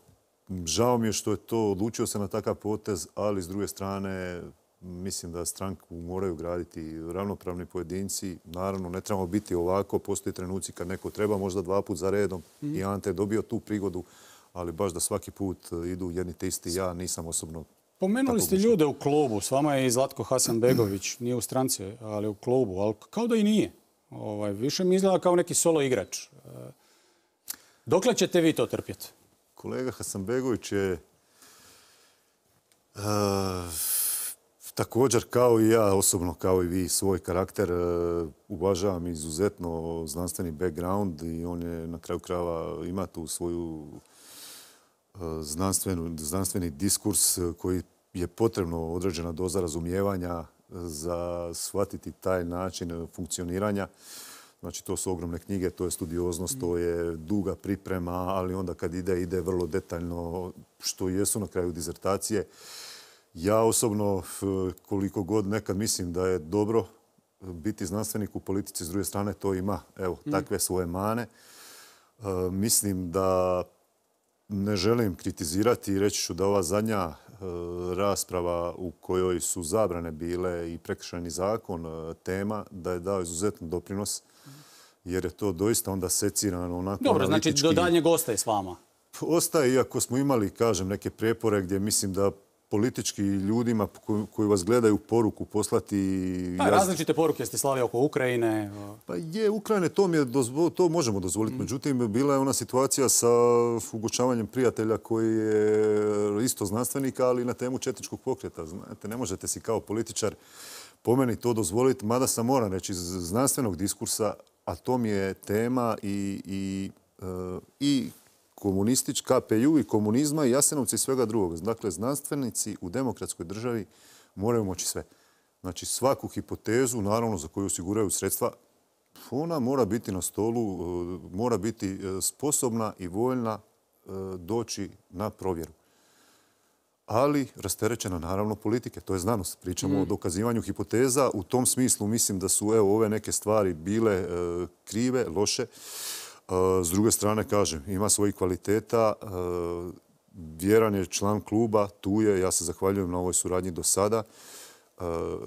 Žao mi je što je to, odlučio se na takav potez, ali s druge strane mislim da stranku moraju graditi ravnopravni pojedinci. Naravno, ne trebamo biti ovako, postoji trenuci kad neko treba, možda dva put za redom mhm. i Ante je dobio tu prigodu, ali baš da svaki put idu jedni te isti, ja nisam osobno Pomenuli ste ljude u klubu, s vama je i Zlatko Hasanbegović, nije u stranci, ali u klubu, ali kao da i nije. Ovaj, više mi izgleda kao neki solo igrač. Dokle ćete vi to trpjeti? Kolega Hasanbegović je eh, također kao i ja, osobno kao i vi, svoj karakter eh, uvažavam izuzetno znanstveni background i on je na kraju krava ima tu svoju eh, znanstveni diskurs koji je potrebno određena doza razumijevanja za shvatiti taj način funkcioniranja. Znači, to su ogromne knjige, to je studioznost, to mhm. je duga priprema, ali onda kad ide, ide vrlo detaljno što jesu na kraju dizertacije. Ja osobno, koliko god nekad mislim da je dobro biti znanstvenik u politici, s druge strane to ima, evo, mhm. takve svoje mane. E, mislim da ne želim kritizirati i reći ću da ova zadnja Eh, rasprava u kojoj su zabrane bile i prekršajni zakon eh, tema, da je dao izuzetno doprinos jer je to doista onda secirano onako Dobro, znači do daljnjeg ostaje s vama. Ostaje, iako smo imali, kažem, neke prijepore gdje mislim da politički ljudima koji vas gledaju poruku poslati... Pa, različite poruke ste slali oko Ukrajine. Pa je, Ukrajine, to, je to možemo dozvoliti. Mm. Međutim, bila je ona situacija sa ugočavanjem prijatelja koji je isto znanstvenika, ali na temu četničkog pokreta. ne možete si kao političar po meni to dozvoliti, mada sam moram reći iz znanstvenog diskursa, a to mi je tema i, i e, komunistički KPU i komunizma i Jasenovci i svega drugog. Dakle, znanstvenici u demokratskoj državi moraju moći sve. Znači, svaku hipotezu, naravno, za koju osiguraju sredstva, ona mora biti na stolu, e, mora biti e, sposobna i voljna e, doći na provjeru. Ali rasterećena naravno politike, to je znanost. Pričamo o mm. dokazivanju hipoteza. U tom smislu mislim da su evo ove neke stvari bile krive, loše. S druge strane, kažem, ima svojih kvaliteta, vjeran je član kluba, tu je, ja se zahvaljujem na ovoj suradnji do sada.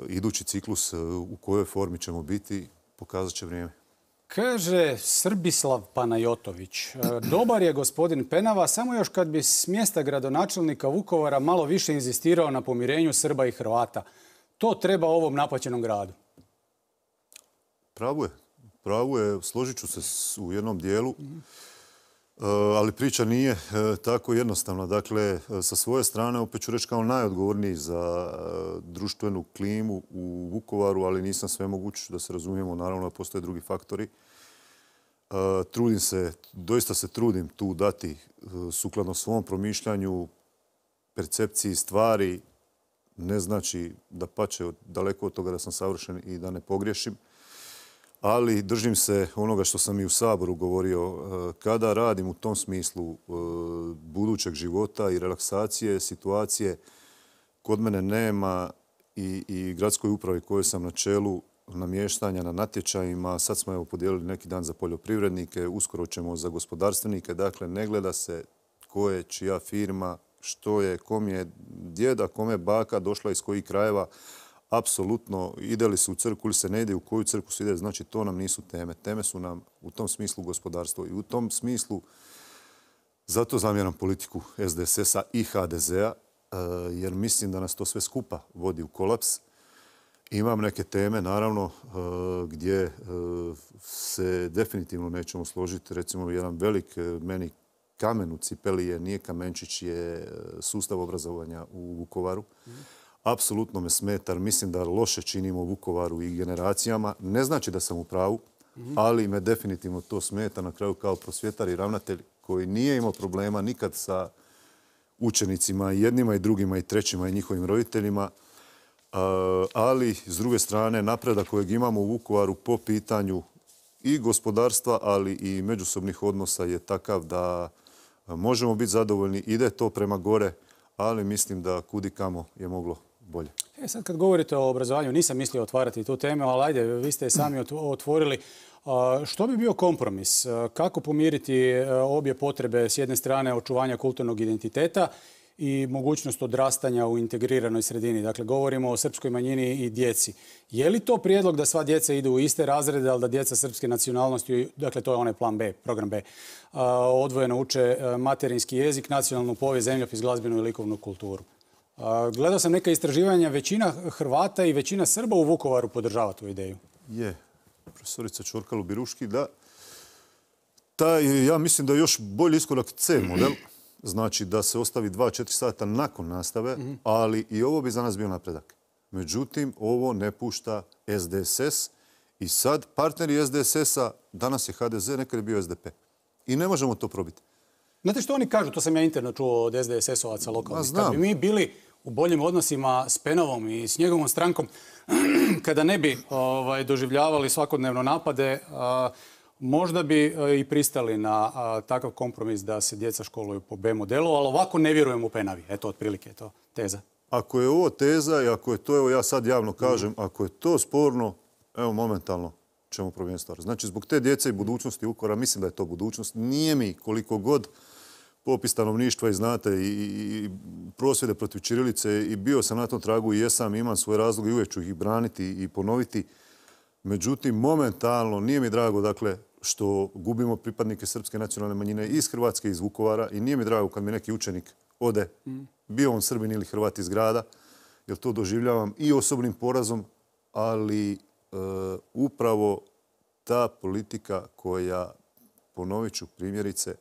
Idući ciklus e, u kojoj formi ćemo biti, pokazat će vrijeme. Kaže Srbislav Panajotović. E, dobar je gospodin Penava, samo još kad bi s mjesta gradonačelnika Vukovara malo više inzistirao na pomirenju Srba i Hrvata. To treba ovom napaćenom gradu. Pravo je, pravu je, složit ću se u jednom dijelu, e, ali priča nije e, tako jednostavna. Dakle, e, sa svoje strane, opet ću reći kao najodgovorniji za društvenu klimu u Vukovaru, ali nisam sve moguć da se razumijemo, naravno da postoje drugi faktori. Trudim se, doista se trudim tu dati sukladno svom promišljanju, percepciji stvari, ne znači da pače daleko od toga da sam savršen i da ne pogriješim ali držim se onoga što sam i u Saboru govorio. E, kada radim u tom smislu e, budućeg života i relaksacije, situacije, kod mene nema i, i gradskoj upravi kojoj sam na čelu namještanja na natječajima. Sad smo evo podijelili neki dan za poljoprivrednike, uskoro ćemo za gospodarstvenike. Dakle, ne gleda se ko je čija firma, što je, kom je djeda, kome baka došla iz kojih krajeva apsolutno ide li se u crku ili se ne ide, u koju crku se ide, znači to nam nisu teme. Teme su nam u tom smislu gospodarstvo i u tom smislu zato zamjeram politiku SDSS-a i HDZ-a eh, jer mislim da nas to sve skupa vodi u kolaps. Imam neke teme, naravno, eh, gdje eh, se definitivno nećemo složiti. Recimo, jedan velik meni kamen u Cipeli je, nije kamenčić, je sustav obrazovanja u Vukovaru. Mhm apsolutno me smetar. Mislim da loše činimo Vukovaru i generacijama. Ne znači da sam u pravu, mhm. ali me definitivno to smeta na kraju kao prosvjetar i ravnatelj koji nije imao problema nikad sa učenicima, i jednima i drugima i trećima i njihovim roditeljima. Eh, ali, s druge strane, napredak kojeg imamo u Vukovaru po pitanju i gospodarstva, ali i međusobnih odnosa je takav da možemo biti zadovoljni. Ide to prema gore, ali mislim da kudi kamo je moglo bolje. E sad kad govorite o obrazovanju, nisam mislio otvarati tu temu, ali ajde, vi ste je sami otvorili. Što bi bio kompromis? Kako pomiriti e, obje potrebe s jedne strane očuvanja kulturnog identiteta i mogućnost odrastanja u integriranoj sredini. Dakle, govorimo o srpskoj manjini i djeci. Je li to prijedlog da sva djeca idu u iste razrede, ali da djeca srpske nacionalnosti, dakle to je onaj plan B, program B, odvojeno uče e, materinski jezik, nacionalnu povijest, zemljopis, glazbenu i likovnu kulturu? Gledao sam neka istraživanja, većina Hrvata i većina Srba u Vukovaru podržava tu ideju. Je, profesorica Čorkalu Biruški, da. ja mislim da je još bolji iskorak C model, znači da se ostavi 2-4 sata nakon nastave, mhm. ali i ovo bi za nas bio napredak. Međutim, ovo ne pušta SDSS i sad partneri SDSS-a, danas je HDZ, nekad je bio SDP. I ne možemo to probiti. Znate što oni kažu, to sam ja interno čuo od SDSS-ovaca lokalnih, da bi mi bili u boljim odnosima s Penovom i s njegovom strankom, kada ne bi ovaj, doživljavali svakodnevno napade, možda bi e, i pristali na takav kompromis da se djeca školuju po B modelu, ali ovako ne vjerujem u Penavi. Eto, otprilike je to teza. Ako je ovo teza i ako je to, evo ja sad javno kažem, ako je to sporno, evo momentalno ćemo promijeniti stvar. Znači, zbog te djece i budućnosti Ukora, mislim da je to budućnost, nije mi koliko god popis stanovništva i znate i, prosvjede protiv Čirilice i bio sam na tom tragu i jesam, imam svoje razloge i uvijek ću ih braniti i ponoviti. Međutim, momentalno nije mi drago dakle, što gubimo pripadnike srpske nacionalne manjine iz Hrvatske, iz Vukovara i nije mi drago kad mi neki učenik ode, bio on Srbin ili Hrvat iz grada, jer to doživljavam i osobnim porazom, ali e, upravo ta politika koja, ponovit ću primjerice,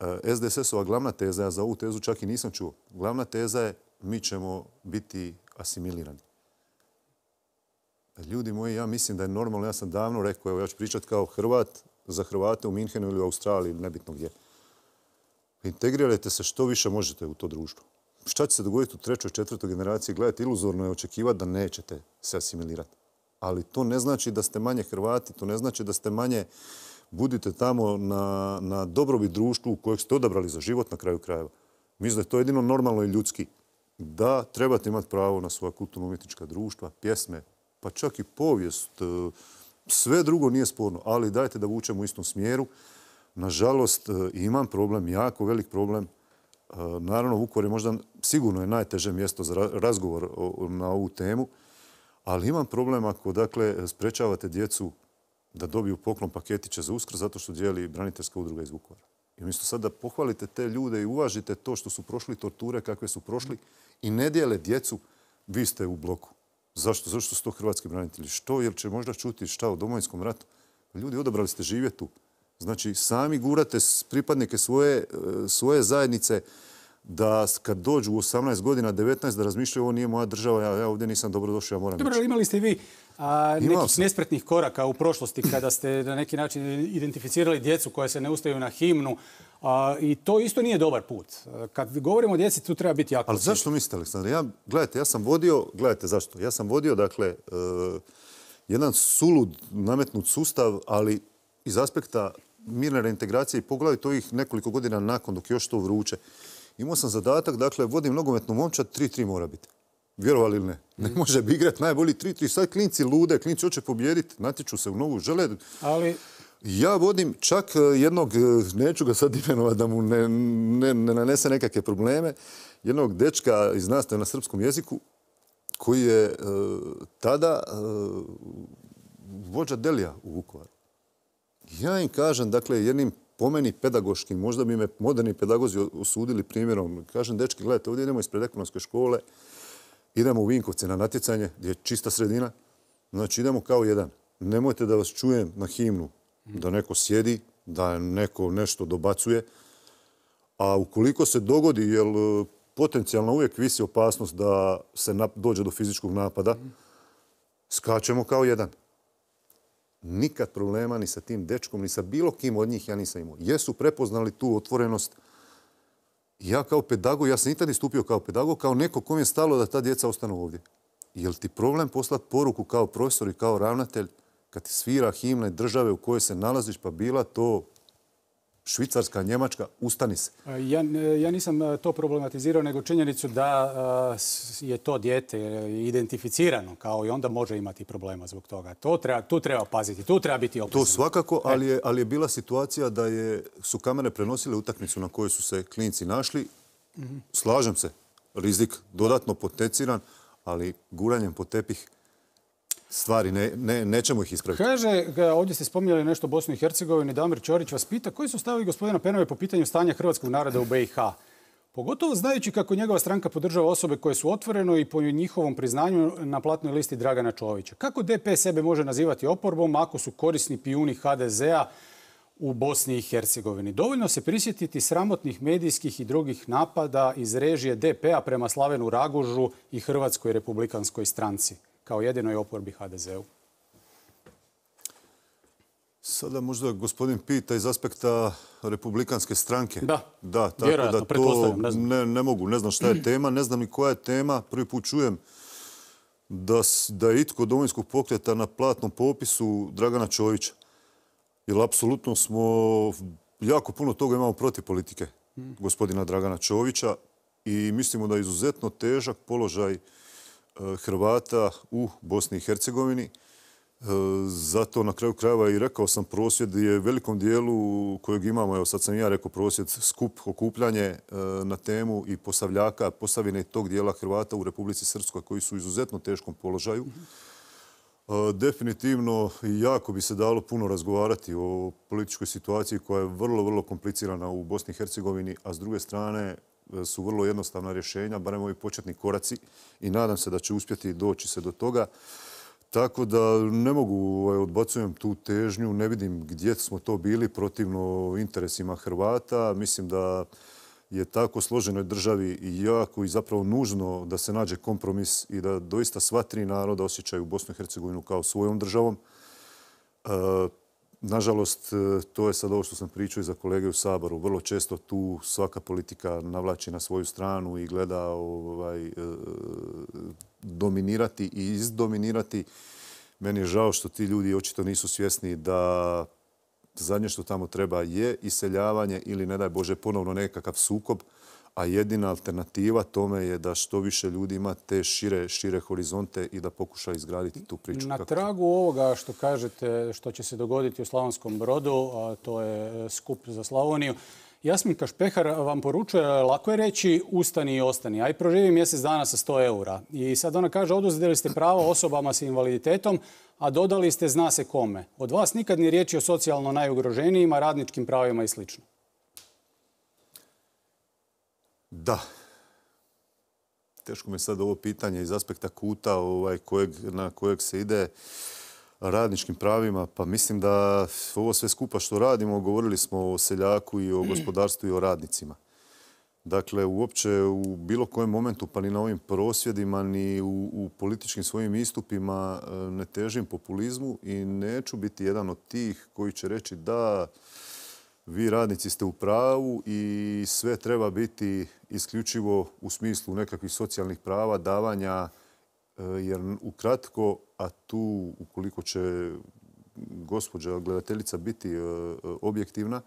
E, SDSS-ova glavna teza, ja za ovu tezu čak i nisam čuo, glavna teza je mi ćemo biti asimilirani. Ljudi moji, ja mislim da je normalno, ja sam davno rekao, evo ja ću pričat kao Hrvat za Hrvate u Minhenu ili u Australiji, nebitno gdje. Integrirajte se što više možete u to društvo. Šta će se dogoditi u trećoj, četvrtoj generaciji? Gledajte, iluzorno je očekivati da nećete se asimilirati. Ali to ne znači da ste manje Hrvati, to ne znači da ste manje budite tamo na, na dobrobit društvu kojeg ste odabrali za život na kraju krajeva. Mislim da je to jedino normalno i ljudski. Da, trebate imati pravo na svoja kulturno-umjetnička društva, pjesme, pa čak i povijest. E, sve drugo nije sporno, ali dajte da vučemo u istom smjeru. Nažalost, e, imam problem, jako velik problem. E, naravno, Vukovar je možda sigurno je najteže mjesto za razgovor na ovu temu, ali imam problem ako dakle, sprečavate djecu da dobiju poklon paketića za uskr, zato što dijeli braniteljska udruga iz Vukovara. I umjesto sad da pohvalite te ljude i uvažite to što su prošli torture, kakve su prošli i ne dijele djecu, vi ste u bloku. Zašto? Zašto su to hrvatski branitelji? Što? Jer će možda čuti šta o domovinskom ratu? Ljudi, odabrali ste živjetu. tu. Znači, sami gurate pripadnike svoje e, zajednice da kad dođu u 18 godina, 19, da razmišljaju ovo nije moja država, ja, ja ovdje nisam dobro došao, ja moram Dobro, imali ste vi nekih nespretnih koraka u prošlosti kada ste na neki način identificirali djecu koja se ne ustaju na himnu i to isto nije dobar put. Kad govorimo o djeci, tu treba biti jako... Ali zašto mislite, Aleksandar? Ja, gledajte, ja sam vodio, gledajte zašto, ja sam vodio, dakle, e, jedan sulud nametnut sustav, ali iz aspekta mirne reintegracije i poglavito ovih nekoliko godina nakon, dok još to vruće imao sam zadatak, dakle, vodim nogometnu momčad, 3-3 mora biti. Vjerovali ili ne? Ne mm. može bi igrati najbolji 3-3. Sad klinci lude, klinci hoće pobijediti, natječu se u novu, žele... Ali... Ja vodim čak e, jednog, e, neću ga sad imenovati da mu ne, ne, nanese nekakve probleme, jednog dečka iz nastave na srpskom jeziku koji je e, tada vođa Delija u Vukovaru. Ja im kažem, dakle, jednim po meni pedagoški, možda bi me moderni pedagozi osudili primjerom. Kažem, dečki, gledajte, ovdje idemo ispred ekonomske škole, idemo u Vinkovce na natjecanje, gdje je čista sredina. Znači, idemo kao jedan. Nemojte da vas čujem na himnu, da neko sjedi, da neko nešto dobacuje. A ukoliko se dogodi, jer potencijalno uvijek visi opasnost da se dođe do fizičkog napada, skačemo kao jedan nikad problema ni sa tim dečkom, ni sa bilo kim od njih ja nisam imao. Jesu prepoznali tu otvorenost. Ja kao pedagog, ja sam nikad istupio kao pedagog, kao neko kom je stalo da ta djeca ostanu ovdje. Jel ti problem poslati poruku kao profesor i kao ravnatelj kad ti svira himne države u kojoj se nalaziš, pa bila to Švicarska, Njemačka, ustani se. Ja, nisam e, to problematizirao, nego činjenicu da e, je to dijete e, identificirano kao i onda može imati problema zbog toga. tu treba paziti, tu treba biti oprezan. To svakako, ali je, bila situacija da je, su kamere prenosile utakmicu na kojoj su se klinci našli. Mhm. Slažem se, rizik dodatno potenciran, ali guranjem po tepih stvari, ne, ne, nećemo ih ispraviti. Kaže, e, ovdje ste spominjali nešto o Bosni i Hercegovini, Damir Ćorić vas pita koji su stavovi gospodina Penove po pitanju stanja hrvatskog naroda u BiH? Pogotovo znajući kako njegova stranka podržava osobe koje su otvoreno i po njihovom priznanju na platnoj listi Dragana Čovića. Kako DP sebe može nazivati oporbom ako su korisni pijuni HDZ-a u Bosni i Hercegovini? Dovoljno se prisjetiti sramotnih medijskih i drugih napada iz režije DP-a prema Slavenu Ragužu i Hrvatskoj republikanskoj stranci kao jedinoj oporbi HDZ-u. Sada možda gospodin pita iz aspekta republikanske stranke. Da, da tako vjerojatno, da to ne, ne, mogu, ne znam šta je tema, ne znam ni koja je tema. Prvi put čujem da, da je itko domovinskog pokreta na platnom popisu Dragana Čovića. Jer apsolutno smo, jako puno toga imamo protiv politike mm. gospodina Dragana Čovića i mislimo da je izuzetno težak položaj Eh, Hrvata u Bosni i Hercegovini. Eh, Zato na kraju krajeva i rekao sam prosvjed je velikom dijelu kojeg imamo, evo sad sam ja rekao prosvjed, skup, okupljanje eh, na temu i posavljaka, posavine tog dijela Hrvata u Republici Srpskoj koji su u izuzetno teškom položaju. Mhm. Definitivno jako bi se dalo puno razgovarati o političkoj situaciji koja je vrlo, vrlo komplicirana u Bosni i Hercegovini, a s druge strane E, su vrlo jednostavna rješenja, barem ovi početni koraci i nadam se da će uspjeti doći se do toga. Tako da ne mogu, ovaj, odbacujem tu težnju, ne vidim gdje smo to bili protivno interesima Hrvata. Mislim da je tako složenoj državi i jako i zapravo nužno da se nađe kompromis i da doista sva tri naroda osjećaju Bosnu i Hercegovinu kao svojom državom. E, Nažalost, e, to je sad ovo što sam pričao i za kolege u Saboru. Vrlo često tu svaka politika navlači na svoju stranu i gleda ovaj, e, dominirati i izdominirati. Meni je žao što ti ljudi očito nisu svjesni da zadnje što tamo treba je iseljavanje ili, ne daj Bože, ponovno nekakav sukob a jedina alternativa tome je da što više ljudi ima te šire, šire horizonte i da pokuša izgraditi tu priču. Na tragu ovoga što kažete što će se dogoditi u Slavonskom brodu, a to je e, skup za Slavoniju, Jasmin Kašpehar vam poručuje, lako je reći ustani i ostani, aj proživi mjesec dana sa 100 eura. I sad ona kaže, oduzeli ste pravo osobama s invaliditetom, a dodali ste zna se kome. Od vas nikad ni riječi o socijalno najugroženijima, radničkim pravima i slično. Da. Teško mi je sad ovo pitanje iz aspekta kuta ovaj, na kojeg se ide radničkim pravima. Pa mislim da ovo sve skupa što radimo, govorili smo o seljaku i o gospodarstvu i o radnicima. Dakle, uopće u bilo kojem momentu, pa ni na ovim prosvjedima, ni u, u političkim svojim istupima eh, ne težim populizmu i neću biti jedan od tih koji će reći da vi radnici ste u pravu i sve treba biti isključivo u smislu nekakvih socijalnih prava, davanja, e, jer ukratko, a tu ukoliko će gospođa gledateljica biti e, objektivna,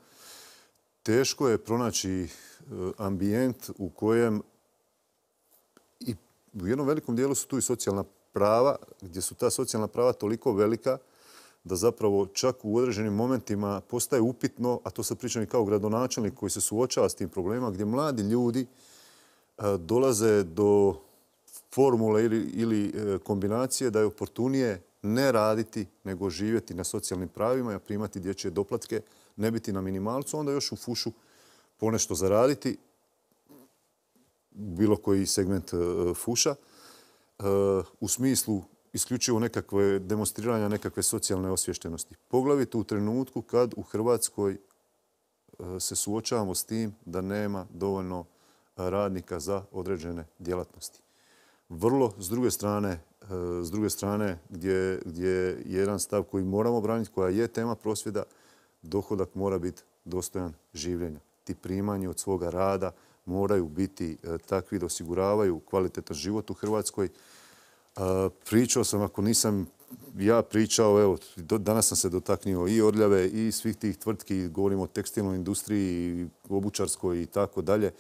teško je pronaći e, ambijent u kojem i u jednom velikom dijelu su tu i socijalna prava, gdje su ta socijalna prava toliko velika da zapravo čak u određenim momentima postaje upitno, a to sad pričam i kao gradonačelnik koji se suočava s tim problemima, gdje mladi ljudi e, dolaze do formule ili, ili e, kombinacije da je oportunije ne raditi nego živjeti na socijalnim pravima, primati dječje doplatke, ne biti na minimalcu, onda još u fušu ponešto zaraditi, bilo koji segment e, fuša, u smislu isključivo nekakve demonstriranja nekakve socijalne osvještenosti. Poglavito u trenutku kad u Hrvatskoj e, se suočavamo s tim da nema dovoljno e, radnika za određene djelatnosti. Vrlo, s druge strane, e, s druge strane gdje, gdje je jedan stav koji moramo braniti, koja je tema prosvjeda, dohodak mora biti dostojan življenja. Ti primanje od svoga rada moraju biti takvi da osiguravaju kvalitetan život u Hrvatskoj, Pričao sam, ako nisam ja pričao, evo, danas sam se dotaknio i Orljave i svih tih tvrtki, govorim o tekstilnoj industriji, obučarskoj i tako dalje.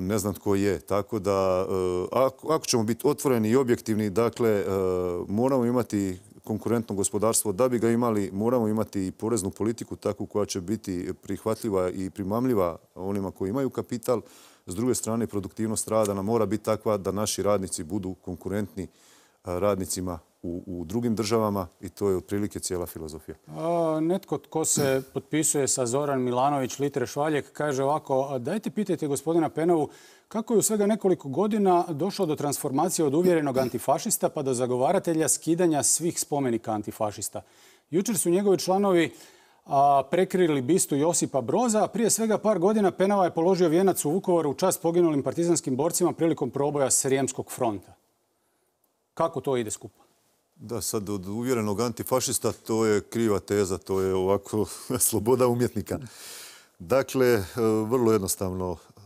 Ne znam tko je, tako da e, ako, ako ćemo biti otvoreni i objektivni, dakle, e, moramo imati konkurentno gospodarstvo. Da bi ga imali, moramo imati i poreznu politiku takvu koja će biti prihvatljiva i primamljiva onima koji imaju kapital, s druge strane, produktivnost rada nam mora biti takva da naši radnici budu konkurentni e, radnicima u, drugim državama i to je otprilike cijela filozofija. netko tko se potpisuje sa Zoran Milanović, Litre Švaljek, kaže ovako, dajte pitajte gospodina Penovu kako je u svega nekoliko godina došlo do transformacije od uvjerenog antifašista pa do zagovaratelja skidanja svih spomenika antifašista. Jučer su njegovi članovi a prekrili bistu Josipa Broza. Prije svega par godina Penava je položio vijenac u Vukovaru u čast poginulim partizanskim borcima prilikom proboja Srijemskog fronta. Kako to ide skupa? Da, sad od uvjerenog antifašista to je kriva teza, to je ovako sloboda umjetnika. Dakle, e, vrlo jednostavno, e,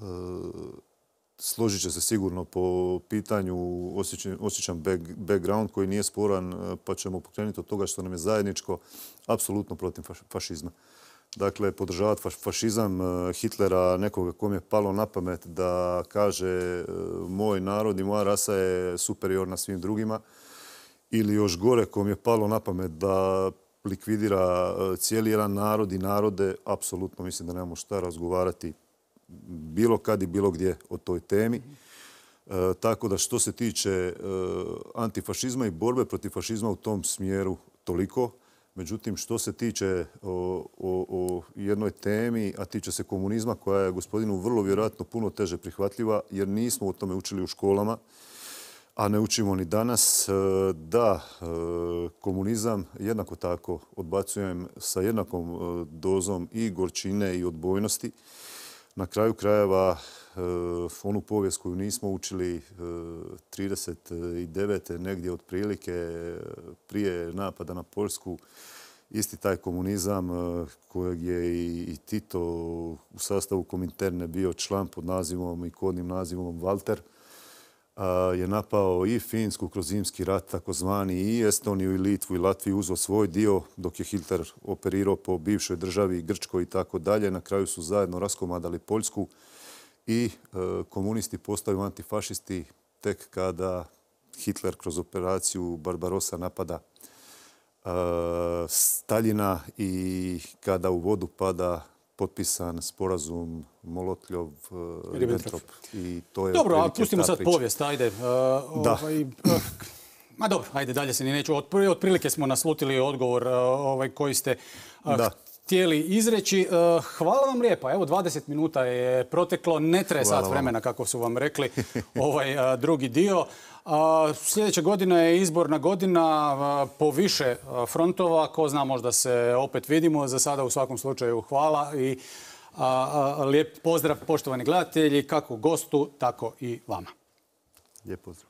složit će se sigurno po pitanju, osjećam background koji nije sporan, e, pa ćemo pokrenuti od toga što nam je zajedničko, apsolutno protiv fašizma. Dakle, podržavati fašizam e, Hitlera, nekoga kom je palo na pamet da kaže e, moj narod i moja rasa je superiorna svim drugima, ili još gore kom je palo na pamet da likvidira cijeli jedan narod i narode, apsolutno mislim da nemamo šta razgovarati bilo kad i bilo gdje o toj temi. Mhm. E, tako da što se tiče e, antifašizma i borbe protiv fašizma u tom smjeru toliko. Međutim, što se tiče o, o jednoj temi, a tiče se komunizma, koja je gospodinu vrlo vjerojatno puno teže prihvatljiva, jer nismo o tome učili u školama, a ne učimo ni danas, e, da komunizam jednako tako odbacujem sa jednakom dozom i gorčine i odbojnosti na kraju krajeva e, onu povijest koju nismo učili 1939. E, negdje otprilike e, prije napada na Poljsku, isti taj komunizam kojeg je i Tito u sastavu kominterne bio član pod nazivom i kodnim nazivom Walter, je napao i Finsku kroz zimski rat, takozvani, i Estoniju, i Litvu, i Latviju uzeo svoj dio, dok je Hitler operirao po bivšoj državi, Grčkoj i tako dalje. Na kraju su zajedno raskomadali Poljsku i e, komunisti postaju antifašisti tek kada Hitler kroz operaciju Barbarosa napada e, Staljina i kada u vodu pada potpisan sporazum Molotljov, eh, Ribbentrop i to Dobro, a pustimo sad povijest, ajde. Eh, da. Ovaj, eh, ma dobro, ajde, dalje se ni neću. Otprilike smo naslutili odgovor ovaj, koji ste htjeli izreći. Hvala vam lijepa, evo 20 minuta je proteklo, ne treba sat vremena kako su vam rekli ovaj drugi dio. Sljedeća godina je izborna godina po više frontova. Ko zna, možda se opet vidimo. Za sada u svakom slučaju hvala i lijep pozdrav poštovani gledatelji, kako gostu, tako i vama. Lijep pozdrav.